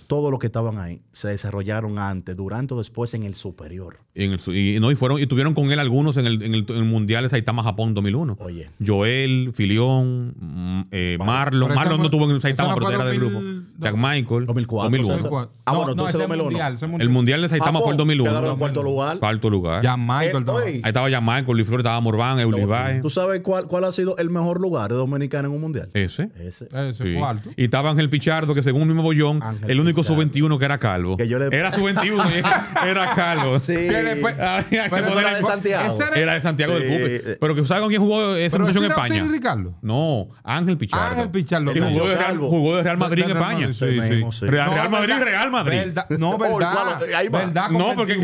todo lo que estaban ahí se desarrollaron antes, durante o después en el superior. Y, en y no, y, fueron, y tuvieron con él algunos en el, en el, Mundial de Saitama Japón 2001. Joel, Filión, mm, eh, Marlon. Marlon no tuvo en Saitama, pero era del grupo. Jack Michael. 2004. Ah, el Mundial de Saitama fue el 2001. Quedaron en cuarto lugar. Cuarto lugar. Michael. ahí estaba Jack Michael, Luis Flores, estaba Morván, Eulibay ¿Tú sabes cuál, cuál ha sido el mejor lugar de Dominicana en un Mundial? Ese. Ese. Ese, cuarto. Y estaba Ángel Pichardo, que según el mismo Bollón, el único sub-21 que era calvo. Era sub-21 era calvo. Ah, era de Santiago. Era, de Santiago del Cupe. Pero que ¿sabes con quién jugó esa muchacho en España? Ricardo? No, Ángel Pichardo. Ángel Pichardo. jugó, de Real, Madrid en España. Real, Madrid, Real Madrid. No, verdad. No, porque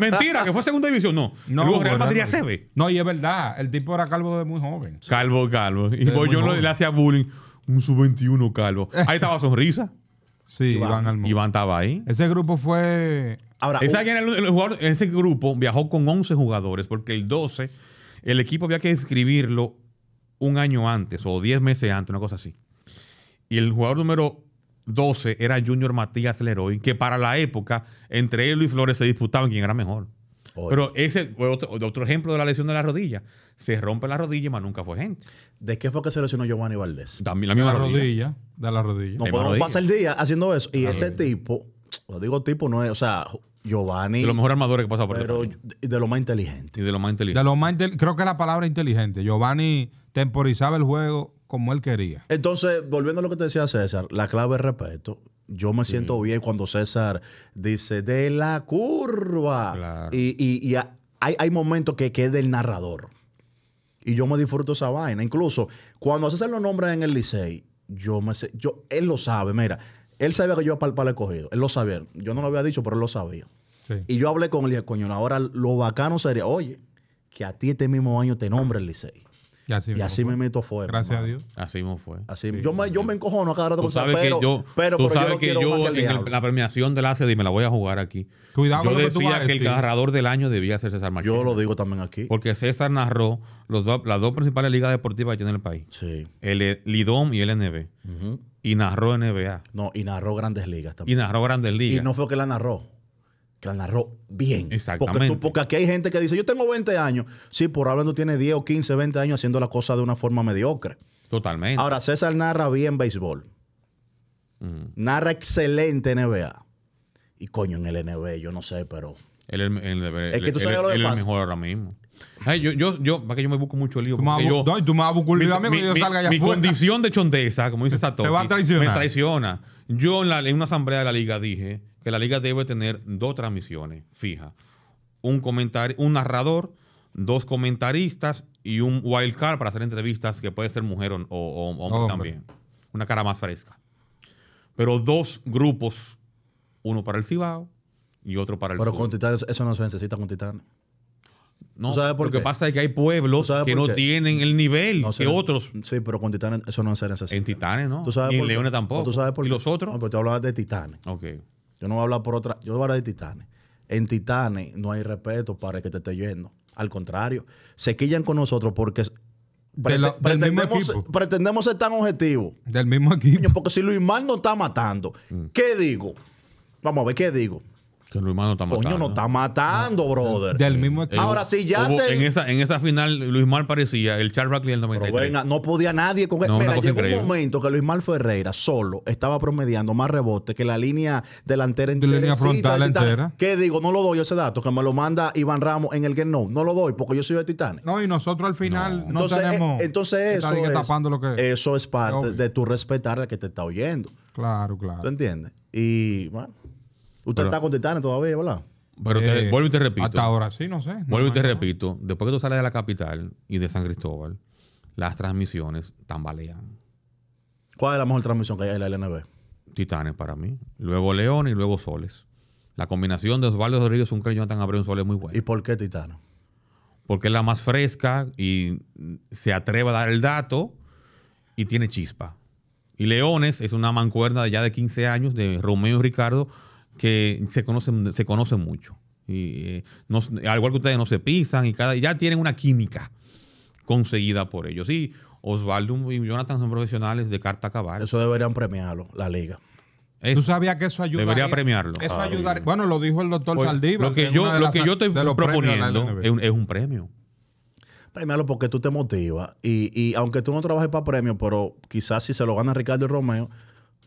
mentira, que fue segunda división. No. Real Madrid ACB. No, y es verdad. El tipo era calvo de muy joven. Calvo, calvo. Y yo le hacía bullying un sub-21 calvo. Ahí estaba sonrisa. Sí, Iván, estaba ahí. Ese grupo fue. ese grupo viajó con 11 jugadores porque el 12, el equipo había que escribirlo un año antes o 10 meses antes, una cosa así. Y el jugador número 12 era Junior Matías Leroy, que para la época, entre él y Flores se disputaban quién era mejor. Pero ese otro, otro, ejemplo de la lesión de la rodilla. Se rompe la rodilla, mas nunca fue gente. ¿De qué fue que se lesionó Giovanni Valdés? También la misma rodilla. De la rodilla. No podemos pasar el día haciendo eso. Y ese tipo, lo digo tipo, no es, o sea, Giovanni. De los mejores armadores que pasa por Pero de, lo más inteligente. Y de lo más inteligente. creo que la palabra inteligente. Giovanni temporizaba el juego como él quería. Entonces, volviendo a lo que te decía César, la clave es respeto yo me siento bien cuando César dice de la curva. Y, hay, momentos que, que es del narrador. Y yo me disfruto esa vaina. Incluso cuando César lo nombra en el Licey, yo me sé, yo, él lo sabe, mira, él sabía que yo a el cogido. Él lo sabía. Yo no lo había dicho, pero él lo sabía. Y yo hablé con él y dije, coño, ahora lo bacano sería, oye, que a ti este mismo año te nombre el Licey. Y así, me meto fuera. Gracias a Dios. Así me fue. Así, yo, me, yo me encojono a cada rato. Tú sabes pero, que yo, pero, tú sabes la premiación del ACD me la voy a jugar aquí. Cuidado yo decía que, tú que el narrador del año debía ser César Machado. Yo lo digo también aquí. Porque César narró los las dos principales ligas deportivas que hay el país. Sí. El eh, Lidom y el NB. Y narró NBA. No, y narró Grandes Ligas también. Y narró Grandes Ligas. Y no fue que la narró que la narró bien. Exactamente. Porque, tú, porque, aquí hay gente que dice, yo tengo 20 años. Sí, por ahora tú tienes 10 o 15, 20 años haciendo la cosa de una forma mediocre. Totalmente. Ahora, César narra bien béisbol. Mm. Narra excelente NBA. Y coño, en el NBA, yo no sé, pero... el, el, es que tú sabes lo el mejor ahora mismo. Ay, yo, yo, yo, para que yo me busco mucho lío. Tú me tú me vas a buscar lío a mí mi, yo salga allá Mi condición de chondeza, como dice Sato, me traiciona. Yo en, la, en una asamblea de la liga dije que la liga debe tener dos transmisiones fijas. Un, un narrador, dos comentaristas y un wild card para hacer entrevistas que puede ser mujer o, hombre, también. Una cara más fresca. Pero dos grupos, uno para el Cibao y otro para el Pero con titanes, eso no se necesita con titanes. No, sabes lo que pasa es que hay pueblos que no tienen el nivel que otros. Sí, pero con Titanes eso no se necesita. En Titanes no. y en Leones tampoco. por ¿Y los otros? No, pero tú hablabas de Titanes. Ok. Yo no voy a hablar por otra, yo voy a hablar de Titanes. En Titanes no hay respeto para el que te esté yendo. Al contrario, se quillan con nosotros porque pretendemos, ser tan objetivos. Del mismo equipo. Porque si Luis Mal no está matando, mm. ¿qué digo? Vamos a ver, ¿qué digo? Que Luis no está matando. Coño, no está matando, brother. Del mismo eh, Ahora sí, ya se... en, esa, en esa final, Luis Mal parecía el Charles Barkley del 93. venga, no podía nadie con él. Mira, llegó un momento que Luis Mal Ferreira solo estaba promediando más rebote que la línea delantera entera. La línea frontal entera. ¿Qué digo? No lo doy ese dato, que me lo manda Iván Ramos en el Game No. No lo doy porque yo soy de Titanes. No, y nosotros al final no, entonces, eh, entonces, eso. Es, Eso es parte de, tu respetar al que te está oyendo. Claro, claro. ¿Tú entiendes? Y bueno. Usted está con Titanes todavía, ¿verdad? Pero eh, vuelvo y te repito. Hasta ahora sí, no sé. vuelvo y te repito. Después que tú sales de la capital y de San Cristóbal, las transmisiones tambalean. ¿Cuál es la mejor transmisión que hay en la LNB? Titanes para mí. Luego León y luego Soles. La combinación de Osvaldo Rodríguez, un y tan Abreu un Soles muy bueno. ¿Y por qué Titanes? Porque es la más fresca y se atreve a dar el dato y tiene chispa. Y Leones es una mancuerna ya de 15 años de Romeo y Ricardo que se conocen, se mucho. Y, eh, al igual que ustedes no se pisan y cada, ya tienen una química conseguida por ellos. Y Osvaldo y Jonathan son profesionales de carta cabal. Eso deberían premiarlo, la liga. Tú sabías que eso ayudaría. Debería premiarlo. Eso ayudaría. Bueno, lo dijo el doctor Saldívar. Lo que, yo, lo que estoy proponiendo es un, premio premiarlo porque tú te motivas. Y, y, aunque tú no trabajes para premio, pero quizás si se lo gana Ricardo y Romeo,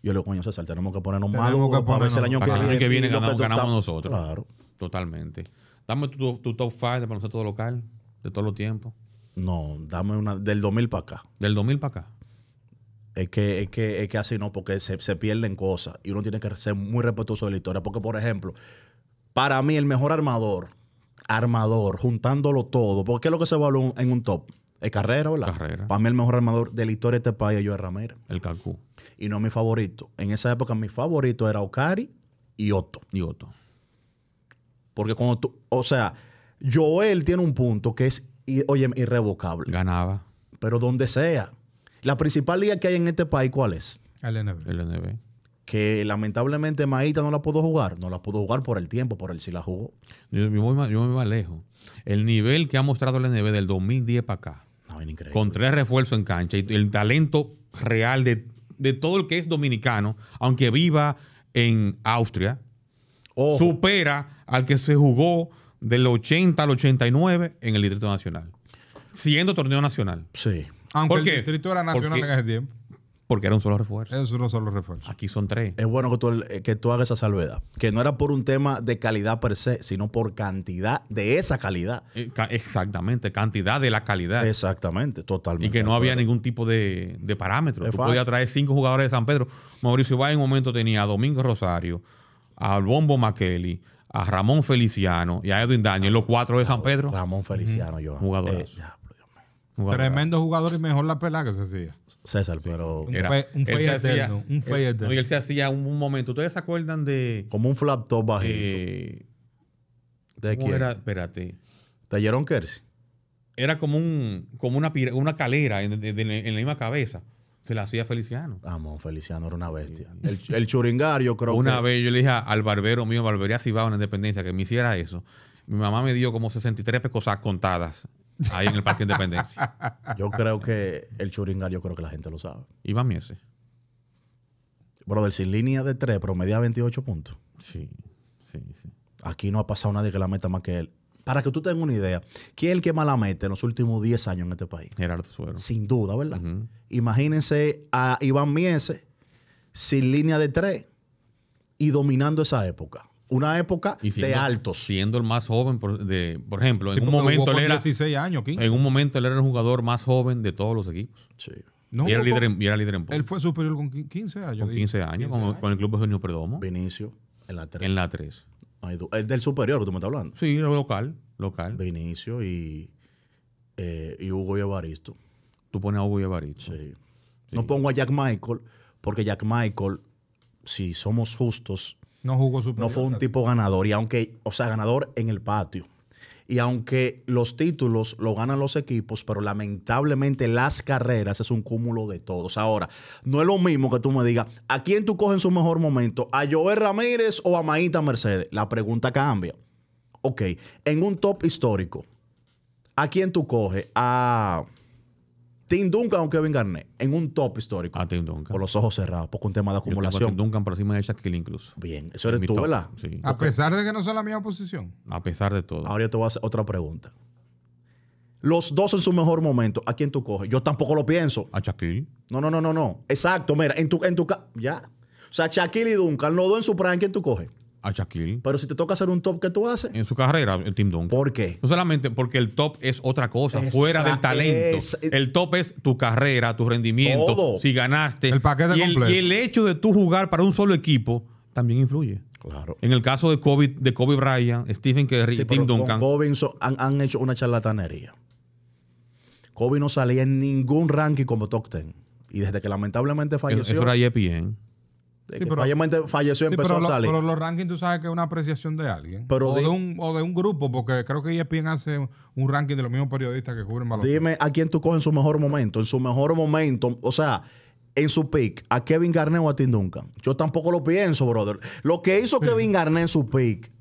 yo le digo, coño, César, tenemos que ponernos mal, que para el año que, el año que viene. ganamos, nosotros. Claro. Totalmente. Dame tu, top 5 de baloncesto local de todos los tiempos. No, dame una del 2000 para acá. Del 2000 para acá. Es que, así no, porque se, pierden cosas y uno tiene que ser muy respetuoso de la historia. Porque, por ejemplo, para mí el mejor armador, armador, juntándolo todo, porque es lo que se hablar en un top? El Carrera, la Carrera. Para mí el mejor armador de la historia de este país es Joel Ramírez. El Calcú. Y no mi favorito. En esa época mi favorito era Okari y Otto. Y Otto. Porque cuando tú, o sea, Joel tiene un punto que es, irrevocable. Ganaba. Pero donde sea. La principal liga que hay en este país, ¿cuál es? El NB. Que lamentablemente Maíta no la pudo jugar. No la pudo jugar por el tiempo, por el si la jugó. Yo, me voy yo voy más lejos. El nivel que ha mostrado el NB del 2010 para acá con tres refuerzos en cancha y el talento real de, todo el que es dominicano, aunque viva en Austria, supera al que se jugó del 80 al 89 en el Distrito Nacional, siendo torneo nacional. Sí. Aunque el Distrito era nacional en ese tiempo porque era un solo refuerzo. Es un solo refuerzo. Aquí son tres. Es bueno eh, que tú, hagas esa salvedad. Que no era por un tema de calidad per se, sino por cantidad de esa calidad. Eh, exactamente, cantidad de la calidad. Exactamente, totalmente. Y que no había ningún tipo de, de parámetro. tú podías traer cinco jugadores de San Pedro. Mauricio Valle en un momento tenía a Domingo Rosario, a Bombo Makeli, a Ramón Feliciano y a Edwin Daniel, los cuatro de San ah, Pedro. Ramón Feliciano, yo. Jugadores. Eh, Tremendo jugador y mejor la pelada que se hacía. César, pero. Un, fey eterno. un fey eterno. Y él se hacía un, momento. ¿Ustedes se acuerdan de. Como un flap top bajito. Eh, ¿De espérate. ¿De Jaron Era como, un, como una, una calera en, la misma cabeza. Se la hacía Feliciano. Vamos, Feliciano era una bestia. El, churingar, yo creo Una vez yo le dije al barbero mío, barbería Cibao en Independencia, que me hiciera eso. Mi mamá me dio como 63 pesos contadas ahí en el Parque Independencia. Yo creo que el churingar yo creo que la gente lo sabe. Iván Miese. Brother, sin línea de tres, promedia 28 puntos. Sí, sí, sí. Aquí no ha pasado nadie que la meta más que él. Para que tú tengas una idea, ¿quién es el que más la mete en los últimos 10 años en este país? Gerardo Suero. Sin duda, ¿verdad? Imagínense a Iván Miese sin línea de tres y dominando esa época una época de altos. Siendo el más joven, por, ejemplo, en un momento él era En un momento él era el jugador más joven de todos los equipos. Sí. y, era líder en, Él fue superior con 15 años. Con 15 años, con, el club de Junior Perdomo. Vinicio, en la 3. En la 3. Es del superior que tú me estás hablando. Sí, local, local. Vinicio y, eh, y Hugo y Evaristo. Tú pones a Hugo Evaristo. sí. No pongo a Jack Michael, porque Jack Michael, si somos justos, no su No fue un tipo ganador. Y aunque, o sea, ganador en el patio. Y aunque los títulos lo ganan los equipos, pero lamentablemente las carreras es un cúmulo de todos. Ahora, no es lo mismo que tú me digas, ¿a quién tú coges en su mejor momento? ¿A Joel Ramírez o a Maíta Mercedes? La pregunta cambia. Ok, en un top histórico, ¿a quién tú coges? A Tim Duncan aunque Kevin Garnett en un top histórico. A ah, Tim Duncan. Con los ojos cerrados, por un tema de acumulación. Yo Duncan por encima de Shaquille incluso. Bien, eso eres tú, ¿verdad? Sí. A pesar de que no sea la misma posición. A pesar de todo. Ahora yo te voy a hacer otra pregunta. Los dos en su mejor momento, ¿a quién tú coges? Yo tampoco lo pienso. A Shaquille. No, no, no, no, no. Exacto, mira, en tu en tu ya. O sea, Shaquille y Duncan, los dos en su ¿a ¿quién tú coges? a Shaquille. Pero si te toca hacer un top, ¿qué tú haces? En su carrera, el Tim Duncan. ¿Por qué? No solamente porque el top es otra cosa, fuera del talento. El top es tu carrera, tu rendimiento, si ganaste. El paquete y completo. El, y el hecho de tú jugar para un solo equipo también influye. Claro. En el caso de Kobe, de Kobe Bryant, Stephen Curry y Tim Duncan. Kobe han, hecho una charlatanería. Kobe no salía en ningún ranking como top ten. Y desde que lamentablemente falleció. Eso, era e Sí, falleció y empezó pero pero los rankings tú sabes que es una apreciación de alguien. o, de, un, de un grupo, porque creo que ESPN hace un ranking de los mismos periodistas que cubren balones Dime a quién tú coges en su mejor momento. En su mejor momento, o sea, en su pick, a Kevin Garnett o a Tim Duncan. Yo tampoco lo pienso, brother. Lo que hizo Kevin Garnett en su pick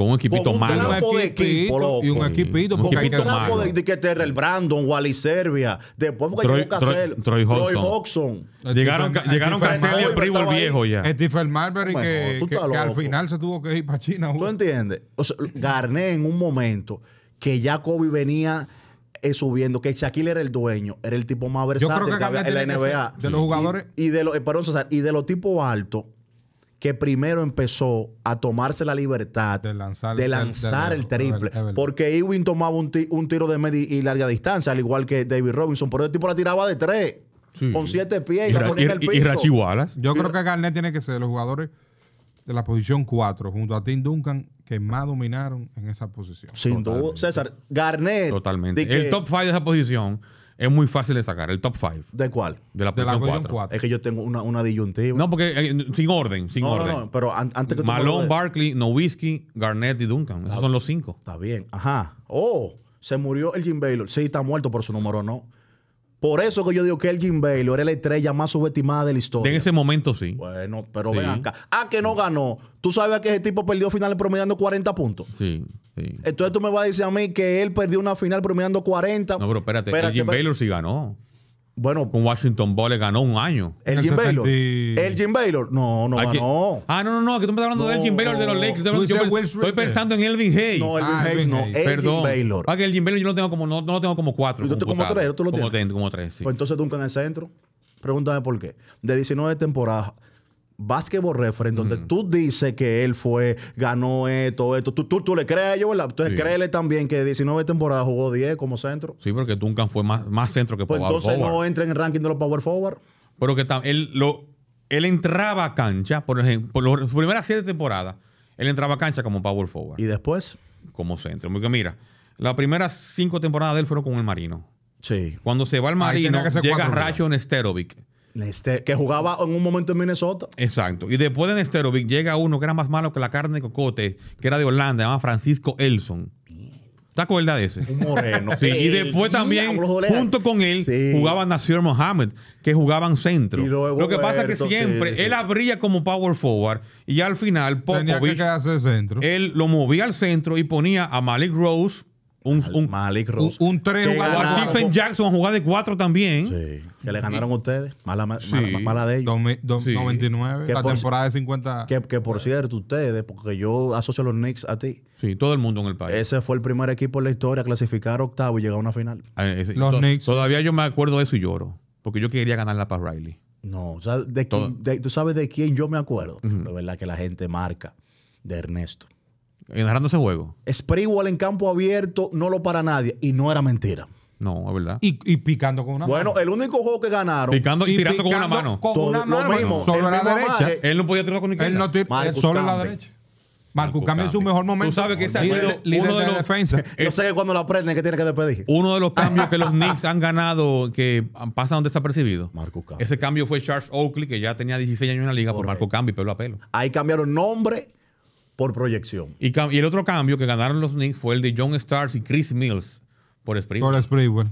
con un equipito malo. un malo. de equipo, loco. Y un equipito. Un porque un equipo de que el Brandon, Wally Serbia, Después porque Troy, Troy, Troy Hodgson. Llegaron, a llegaron el Primo el viejo ya. Stephen Marbury que, que, al final se tuvo que ir para China. ¿Tú entiendes? Garné en un momento que ya Kobe venía eh, subiendo que Shaquille era el dueño, era el tipo más versátil que, había en la NBA. de los jugadores. Y, de los, eh, perdón, César, y de los tipos altos, que primero empezó a tomarse la libertad de lanzar, el, triple. Porque Ewing tomaba un, tiro de media y larga distancia, al igual que David Robinson, pero el tipo la tiraba de tres. Con siete pies y, Yo creo que Garnett tiene que ser los jugadores de la posición cuatro, junto a Tim Duncan, que más dominaron en esa posición. Sin duda, César, Garnett. Totalmente. El top five de esa posición es muy fácil de sacar, el top 5. ¿De cuál? De la posición 4. Es que yo tengo una, una disyuntiva. No, porque eh, sin orden, sin orden. No, no, pero antes que Malone, Barkley, Nowitzki, Garnett y Duncan. Esos son los cinco. Está bien, ajá. Oh, se murió el Jim Baylor. Sí, está muerto, por su número no. Por eso que yo digo que el Elgin Baylor era la estrella más subestimada de la historia. En ese momento sí. Bueno, pero ven acá. Ah, que no ganó. Tú sabes que ese tipo perdió finales promediando 40 puntos. Sí, sí. Entonces tú me vas a decir a mí que él perdió una final promediando 40. No, pero espérate, espérate Jim Baylor sí ganó. Bueno, con Washington Ball le ganó un año. El Jim Baylor. El Jim Baylor. No, no no. Ah, no, no, no, que tú me estás hablando del Jim Baylor de los Lakers. estoy pensando en Elvin Hayes. No, Elvin ah, Hayes no. El Jim Baylor. Ah, que el Jim Baylor yo no tengo como, no, lo tengo como cuatro. tú como tres? ¿Tú lo como como tres, sí. Pues entonces Duncan en el centro. Pregúntame por qué. De 19 temporadas, Basketball Reference, donde tú dices que él fue, ganó esto, esto. Tú, le crees a ellos, ¿verdad? Entonces créele también que 19 temporadas jugó 10 como centro. Sí, porque Duncan fue más, más centro que pues Power entonces Forward. Entonces no entra en el ranking de los Power Forward. Pero que él, lo, él entraba a cancha, por ejemplo, por sus primeras 7 temporadas, él entraba a cancha como Power Forward. ¿Y después? Como centro. Porque mira, las primeras 5 temporadas de él fueron con el Marino. Sí. Cuando se va al Marino, llega Rachel Sterovic que jugaba en un momento en Minnesota. Exacto. Y después de Nesterovic llega uno que era más malo que la carne de cocote, que era de Holanda, llama Francisco Elson. ¿Te acuerdas de ese? Un moreno. y después también, junto con él, jugaba Nasir Mohamed, que en centro. Lo que pasa es que siempre él abría como power forward y al final Popovich, Tenía que centro. él lo movía al centro y ponía a Malik Rose un, un, Malik Ross. Un 3 a Stephen Jackson jugar de cuatro también. Que le ganaron ustedes. Mala, mala, de ellos. 99. La temporada de 50. Que, que, por cierto, ustedes, porque yo asocio a los Knicks a ti. Sí, todo el mundo en el país. Ese fue el primer equipo en la historia a clasificar octavo y llegar a una final. Ah, los Knicks. Todavía yo me acuerdo de eso y lloro. Porque yo quería ganarla para Riley. No, o sea, tú sabes de quién yo me acuerdo. La verdad que la gente marca. De Ernesto narrando ese juego. Sprewell en campo abierto, no lo para nadie. Y no era mentira. No, es verdad. Y, picando con una mano. Bueno, el único juego que ganaron. Picando y, tirando con una mano. Con una mano. Lo mismo, solo la derecha. él no podía tirar con izquierda. Él no solo en la derecha. Marco Camby en su mejor momento. Tú sabes que ese ha uno de los defensas. Yo sé que cuando lo aprenden que tiene que despedir. Uno de los cambios que los Knicks han ganado que pasan desapercibidos. Marco Camby. Ese cambio fue Charles Oakley que ya tenía 16 años en la liga por Marco Camby pelo a pelo. Ahí cambiaron nombre por proyección. Y, el otro cambio que ganaron los Knicks fue el de John Starks y Chris Mills por Por Springwell.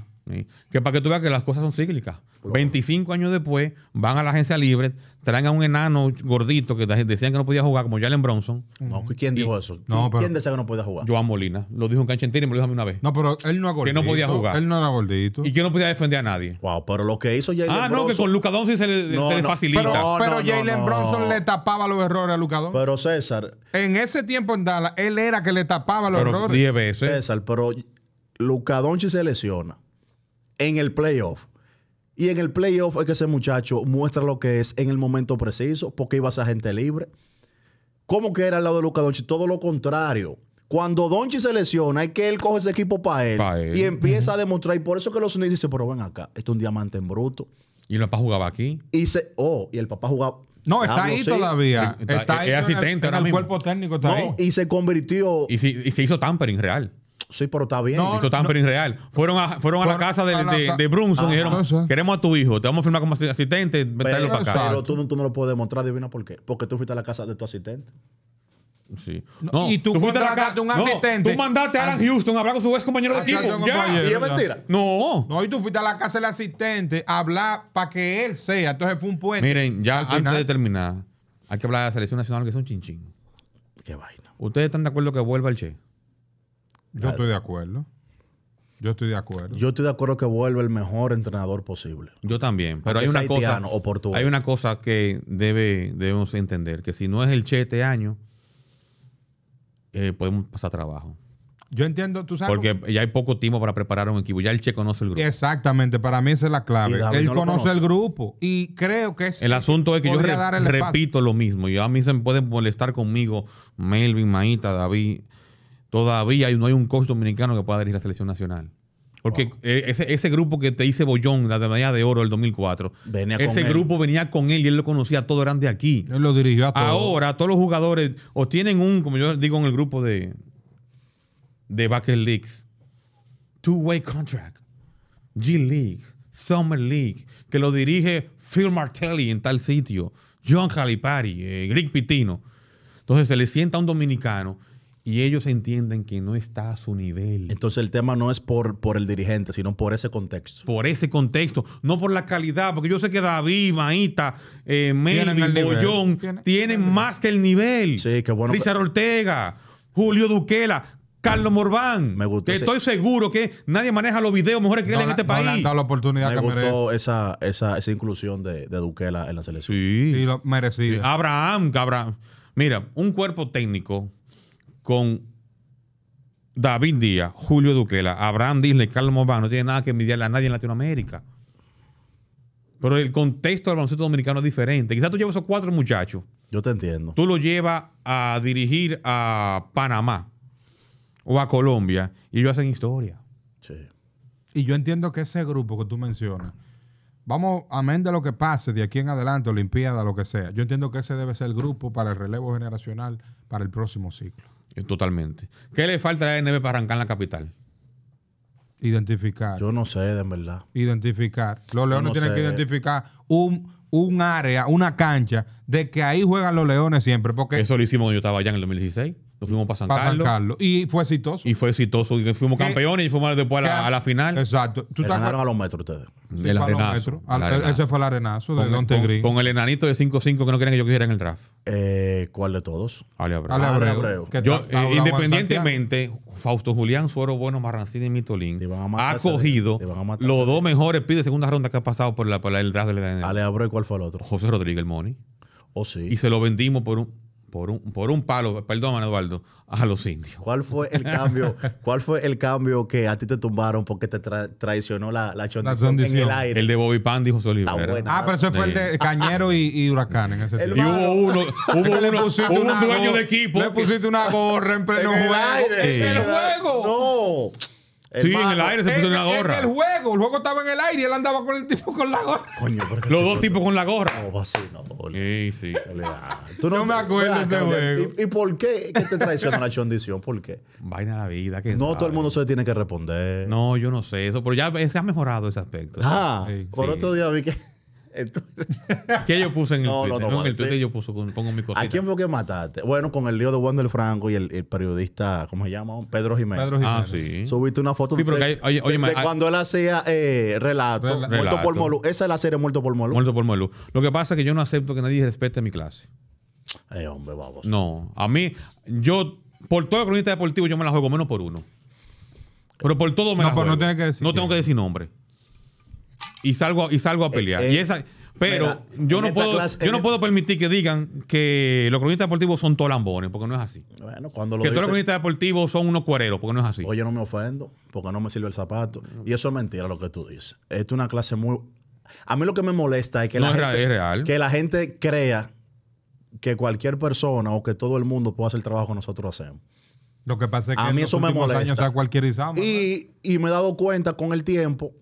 Que para que tú veas que las cosas son cíclicas. 25 años después van a la agencia libre, traen a un enano gordito que decían que no podía jugar, como Jalen Bronson. No, ¿quién dijo eso? ¿Quién, decía que no podía jugar? Joan Molina. Lo dijo en cancha y me lo dijo a mí una vez. No, pero él no era gordito. Que no podía jugar. Él no era gordito. Y que no podía defender a nadie. Wow, pero lo que hizo Jalen Bronson Ah, no, que con Luca Doncic se le, se facilita. Pero, Jalen Bronson le tapaba los errores a Luca Doncic. Pero César... En ese tiempo en Dallas, él era que le tapaba los pero errores. 10 veces. César, pero Luca Doncic se lesiona en el playoff. Y en el playoff es que ese muchacho muestra lo que es en el momento preciso, porque iba a ser gente libre. ¿Cómo que era al lado de Luca Doncic? Todo lo contrario. Cuando Donchi se lesiona, es que él coge ese equipo para él, y empieza a demostrar. Y por eso que los Unidos dicen, pero ven acá, esto es un diamante en bruto. Y el papá jugaba aquí. Y oh, y el papá jugaba. No, está ahí todavía. es asistente en el, cuerpo técnico. Está y se convirtió. Y se, y se hizo tampering real. Sí, pero está bien. No, Eso está no. en real. Fueron a, fueron a la casa de, de, Brunson y dijeron, queremos a tu hijo, te vamos a firmar como asistente, meterlo para acá. Pero tú, no lo puedes demostrar, divina, ¿por qué? Porque tú fuiste a la casa de tu asistente. Sí. No, y tú, fuiste a la casa de un asistente. Tú mandaste a Alan ah, Houston a hablar con su ex compañero de equipo. Ya. Y es mentira. No. No, y tú fuiste a la casa del asistente a hablar para que él sea. Entonces fue un puente. Miren, ya antes de terminar, hay que hablar de la selección nacional que es un chinchín. Qué vaina. ¿Ustedes están de acuerdo que vuelva el Che? Yo estoy de acuerdo. Yo estoy de acuerdo. Yo estoy de acuerdo que vuelva el mejor entrenador posible. Yo también, pero hay una, cosa, hay una cosa que debe, debemos entender, que si no es el Che este año, eh, podemos pasar trabajo. Yo entiendo, tú sabes. Porque ya hay poco tiempo para preparar un equipo. Ya el Che conoce el grupo. Exactamente, para mí esa es la clave. Él conoce, el grupo y creo que es. El asunto es que yo repito lo mismo. Y a mí se me pueden molestar conmigo Melvin, Maíta, David, todavía no hay un coach dominicano que pueda dirigir la selección nacional. Porque eh, ese, grupo que te hice Bollón, la de medalla de oro del 2004, ese grupo venía con él y él lo conocía, todo eran de aquí. Él lo dirigió a todos. Ahora, todos los jugadores o tienen un, como yo digo en el grupo de, de Backer Leagues, two-way contract, G League, Summer League, que lo dirige Phil Martelli en tal sitio, John Calipari, eh, Greg Pitino. Entonces se le sienta a un dominicano y ellos entienden que no está a su nivel. Entonces el tema no es por, por el dirigente, sino por ese contexto. Por ese contexto, no por la calidad, porque yo sé que David, Maíta, eh, Melvin, Bollón tienen, más que el nivel. Sí, qué bueno. Richard Ortega, Julio Duquela, Carlos Morván. Me gustó. estoy seguro que nadie maneja los videos mejores que él en este país. han oportunidad me gustó Esa, esa, esa, inclusión de, Duquela en la selección. Sí, lo merecido. Abraham, cabrón. Mira, un cuerpo técnico con David Díaz, Julio Duquela, Abraham Disney, Carlos Mován, no tiene nada que envidiarle a nadie en Latinoamérica. Pero el contexto del baloncesto dominicano es diferente. Quizás tú llevas esos cuatro muchachos. Yo te entiendo. Tú lo llevas a dirigir a Panamá o a Colombia y ellos hacen historia. Sí. Y yo entiendo que ese grupo que tú mencionas, vamos, amén de lo que pase de aquí en adelante, Olimpiada, lo que sea, yo entiendo que ese debe ser el grupo para el relevo generacional para el próximo ciclo. Eh, totalmente. ¿Qué le falta a NB para arrancar en la capital? Identificar. Yo no sé, de verdad. Identificar. Los leones tienen que identificar un, un área, una cancha, de que ahí juegan los leones siempre. Porque... Eso lo hicimos cuando yo estaba allá en el 2016 nos fuimos para San, Carlos, Y fue exitoso. Y fue exitoso. Y fuimos campeones y fuimos después a la, final. Exacto. ¿Tú te ganaron a los metros ustedes. el arenazo. ese fue el arenazo de Con el enanito de 5-5 que no querían que yo quisiera en el draft. Eh, ¿Cuál de todos? Ale Abreu. Abreu. Eh, independientemente, Fausto Julián, Suero Bueno, Marrancini y Mitolín ha cogido los dos mejores pides de segunda ronda que ha pasado por, el draft de la Ale Abreu, ¿cuál fue el otro? José Rodríguez, Moni. Oh, sí. Y se lo vendimos por un por un, por un palo, perdón, Eduardo, a los indios. ¿Cuál fue el cambio, cuál fue el cambio que a ti te tumbaron porque te traicionó la, la, en el aire? El de Bobby Pan dijo Solivera. ah, pero eso fue el de Cañero y, Huracán en ese tiempo. Y hubo uno, hubo, uno hubo un dueño de equipo. Le pusiste una gorra en pleno juego. aire, el juego. No. Sí, en el aire se puso en una gorra. el juego, el juego estaba en el aire y él andaba con el tipo con la gorra. Coño, qué? Los dos tipos con la gorra. No, así, no, Sí, sí. Tú no, me acuerdo de ese juego. ¿Y, por qué que te traicionó la chondición? ¿Por qué? Vaina la vida. no todo el mundo se tiene que responder. No, yo no sé eso, pero ya se ha mejorado ese aspecto. Ah, por otro día vi que. ¿Qué yo puse en el no, Twitter? No, el yo mi ¿A quién fue que mataste? Bueno, con el lío de Wendel Franco y el, periodista, ¿cómo se llama? Pedro Jiménez. Ah, ah sí. Subiste una foto de, cuando él hacía eh, relato, Muerto por Molu. Esa es la serie Muerto por Molu. Muerto por Molu. Lo que pasa es que yo no acepto que nadie respete mi clase. Eh, hombre, vamos. No, a mí, yo, por todo el cronista deportivo, yo me la juego menos por uno. Pero por todo me no, la No, que decir, no tengo que decir nombre y salgo, y salgo a eh, pelear. Eh, y pero yo, no puedo, no e- puedo permitir que digan que los cronistas deportivos son tolambones, porque no es así. cuando lo Que todos los cronistas deportivos son unos cuereros, porque no es así. Oye, no me ofendo, porque no me sirve el zapato. Y eso es mentira lo que tú dices. Esto es una clase muy... A mí lo que me molesta es que, la, gente, que la gente crea que cualquier persona o que todo el mundo pueda hacer el trabajo que nosotros hacemos. Lo que pasa es que a mí en los eso me molesta. Y, y me he dado cuenta con el tiempo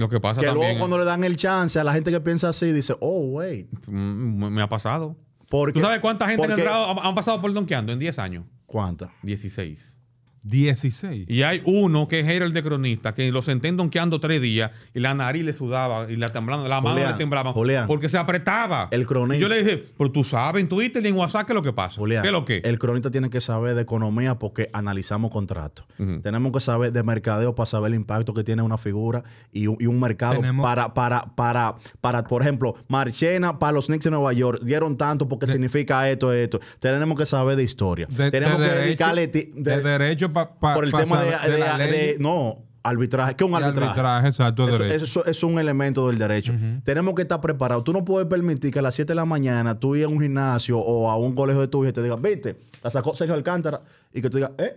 lo que pasa que luego cuando le dan el chance a la gente que piensa así dice, oh, wait. Mm, mm, me, ha pasado. ¿Tú sabes cuánta gente han, pasado por donkeando en 10 años? ¿Cuánta? 16. 16. Y hay uno que es el de cronista, que lo que ando tres días y la nariz le sudaba y la temblando, la mano le temblaba porque se apretaba. El cronista. yo le dije, pero tú sabes en Twitter y en WhatsApp qué es lo que pasa. lo que? El cronista tiene que saber de economía porque analizamos contratos. Tenemos que saber de mercadeo para saber el impacto que tiene una figura y un, mercado para, para, para, para, por ejemplo, Marchena para los Knicks de Nueva York dieron tanto porque significa esto, esto. Tenemos que saber de historia. Tenemos que derecho, de derecho por el tema de, no arbitraje que un arbitraje, exacto, eso, es un elemento del derecho tenemos que estar preparados tú no puedes permitir que a las 7 de la mañana tú ir a un gimnasio o a un colegio de tu hija y te digas viste la sacó Sergio Alcántara y que tú digas eh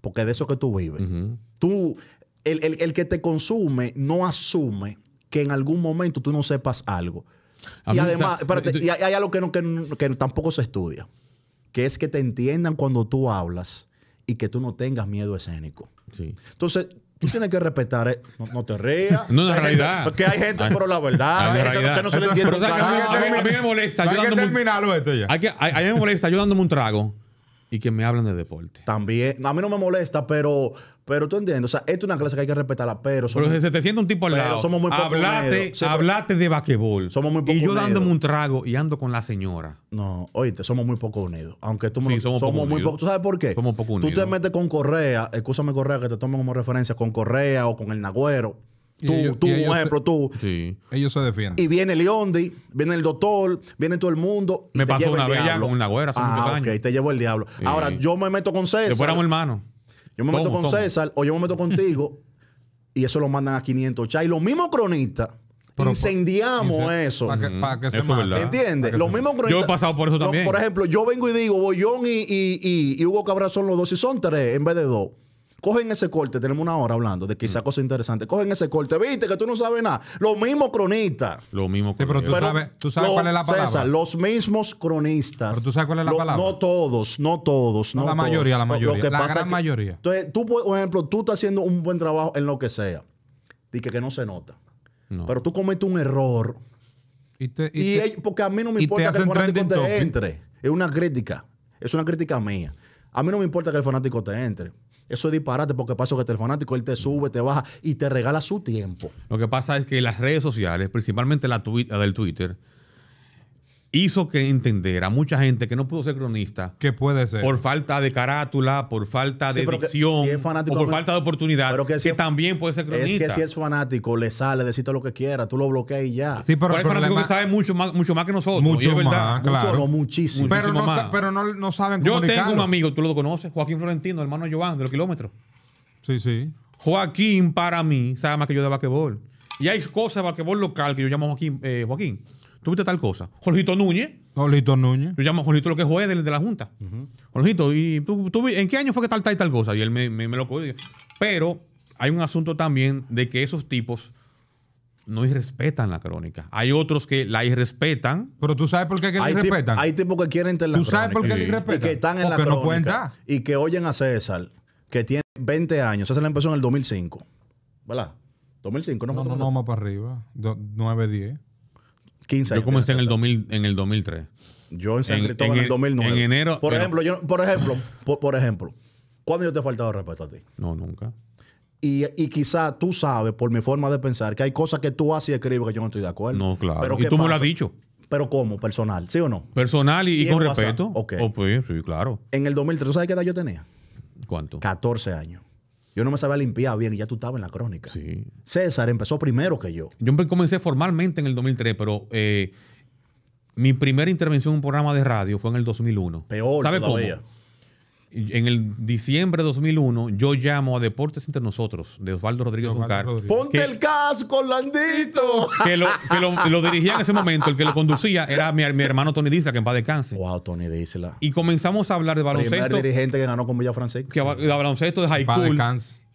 porque de eso que tú vives tú el, que te consume no asume que en algún momento tú no sepas algo y además, eh, espérate, y hay algo que, tampoco se estudia, que es que te entiendan cuando tú hablas y que tú no tengas miedo escénico. Entonces, tú tienes que respetar. Eh, no, te rías. No, no, realidad. Porque hay gente, pero la verdad. Hay gente, no se entiende. a, mí, me molesta. Hay que terminarlo esto ya. Hay que, a, a mí me molesta yo dándome un trago y que me hablan de deporte. También, a mí no me molesta, pero, pero tú entiendes, o sea, esto es una clase que hay que respetarla, pero somos, Pero se te siente un tipo al lado. Somos muy hablate, de basquetbol. Somos muy poco Y yo dándome un trago y ando con la señora. No, oíste, somos muy poco unidos. Aunque tú sí, somos, somos muy poco. ¿Tú sabes por qué? Somos poco unidos. Tú te metes con Correa, escúchame Correa que te tomen como referencia con Correa o con el Nagüero Tú, tú, por ejemplo, tú. Sí. Ellos se defienden. Y viene Leondi, viene el doctor, viene todo el mundo. me pasó una vez con una güera hace ah, muchos años. te llevo el diablo. Ahora, yo me meto con César. Si fuéramos hermanos. Yo me meto con César o yo me meto contigo y eso lo mandan a 500 chá. Y los mismos cronistas incendiamos eso. Para que, mm. se ¿Entiendes? Yo he pasado por eso también. por ejemplo, yo vengo y digo, Bollón y, y Hugo Cabral son los dos y son tres en vez de dos. Cogen ese corte, tenemos una hora hablando de quizás mm. cosas interesantes. Cogen ese corte, viste que tú no sabes nada. Los mismos cronistas. Lo mismo pero tú sabes, tú sabes los, cuál es la palabra. los mismos cronistas. Pero tú sabes cuál es la palabra. no todos, no todos. No, la mayoría, la mayoría. que la gran mayoría. Entonces, tú, por ejemplo, tú estás haciendo un buen trabajo en lo que sea. Dice que, no se nota. Pero tú cometes un error. porque a mí no me importa que el fanático te entre. Es una crítica. Es una crítica mía. A mí no me importa que el fanático te entre. Eso es disparate porque pasa que el fanático, él te sube, te baja y te regala su tiempo. Lo que pasa es que las redes sociales, principalmente la, la del Twitter, hizo que entender a mucha gente que no pudo ser cronista. Que puede ser. Por falta de carátula, por falta de dicción, o por falta de oportunidad. que, también puede ser cronista. Es que si es fanático, le sale, todo lo que quiera, tú lo bloqueas y ya. Sí, pero, el fanático que sabe mucho más, mucho más que nosotros. Mucho más, claro. muchísimo. Pero, no, saben pero no, saben Yo tengo un amigo, tú lo conoces, Joaquín Florentino, hermano Joan, de los kilómetros. Sí, sí. Joaquín, para mí, sabe más que yo de baquebol Y hay cosas de baquebol local que yo llamo Joaquín. Eh, Joaquín ¿Tuviste tal cosa? Jorgito Núñez. Jorgito Núñez. Yo llamo a Jorgito lo que juega de, la Junta. Jorgito, ¿y tú, tú, en qué año fue que tal, tal y tal cosa? Y él me, me, lo cogió. Pero hay un asunto también de que esos tipos no irrespetan la crónica. Hay otros que la irrespetan. Pero tú sabes por qué que la irrespetan. Hay tipos que quieren tener la ¿Tú crónica. ¿Tú sabes por qué la irrespetan? Y que están en la crónica. No Y que oyen a César, que tiene 20 años. César empezó en el 2005. ¿Verdad? 2005, no, no, no, no, no más para arriba. 9, 10. Yo comencé en el, 2000, en el 2003. Yo en San Cristóbal en, el 2009. En enero. Por ejemplo, yo, por ejemplo, por, ejemplo, ¿cuándo yo te he faltado respeto a ti? No, nunca. Y, y quizá tú sabes, por mi forma de pensar, que hay cosas que tú haces y escribes que yo no estoy de acuerdo. No, claro. y tú me lo has dicho. Pero ¿cómo? ¿Personal? ¿Sí o no? Personal y, con respeto. Ok. Oh, pues, sí, claro. En el 2003, ¿tú sabes qué edad yo tenía? ¿Cuánto? 14 años. Yo no me sabía limpiar bien y ya tú estabas en la crónica. Sí. César empezó primero que yo. Yo comencé formalmente en el 2003, pero eh, mi primera intervención en un programa de radio fue en el 2001. Peor ¿Sabe todavía en el diciembre de 2001, yo llamo a Deportes Entre Nosotros, de Osvaldo Rodríguez Zuccar, ¡Ponte el casco, Landito! Que, lo, dirigía en ese momento, el que lo conducía era mi, hermano Tony Dísela, que en paz descanse. ¡Wow, Tony Dísela! Y comenzamos a hablar de baloncesto. El dirigente que ganó con Villa Que, de baloncesto de high school.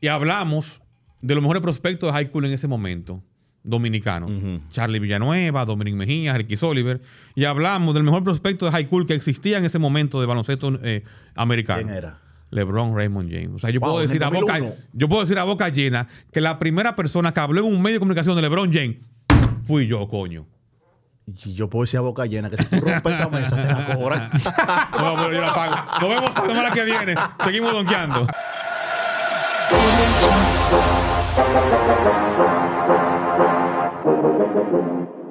Y hablamos de los mejores prospectos de high school en ese momento dominicanos. Charlie Villanueva, Dominic Mejía, Ricky Oliver. Y hablamos del mejor prospecto de high school que existía en ese momento de baloncesto eh, americano. ¿Quién era? LeBron Raymond James. O sea, yo, puedo decir a boca, yo puedo decir a boca llena que la primera persona que habló en un medio de comunicación de LeBron James fui yo, coño. Y yo puedo decir a boca llena que si tú rompes esa mesa te la cobran. no, Nos vemos la semana que viene. Seguimos donkeando. Thank you.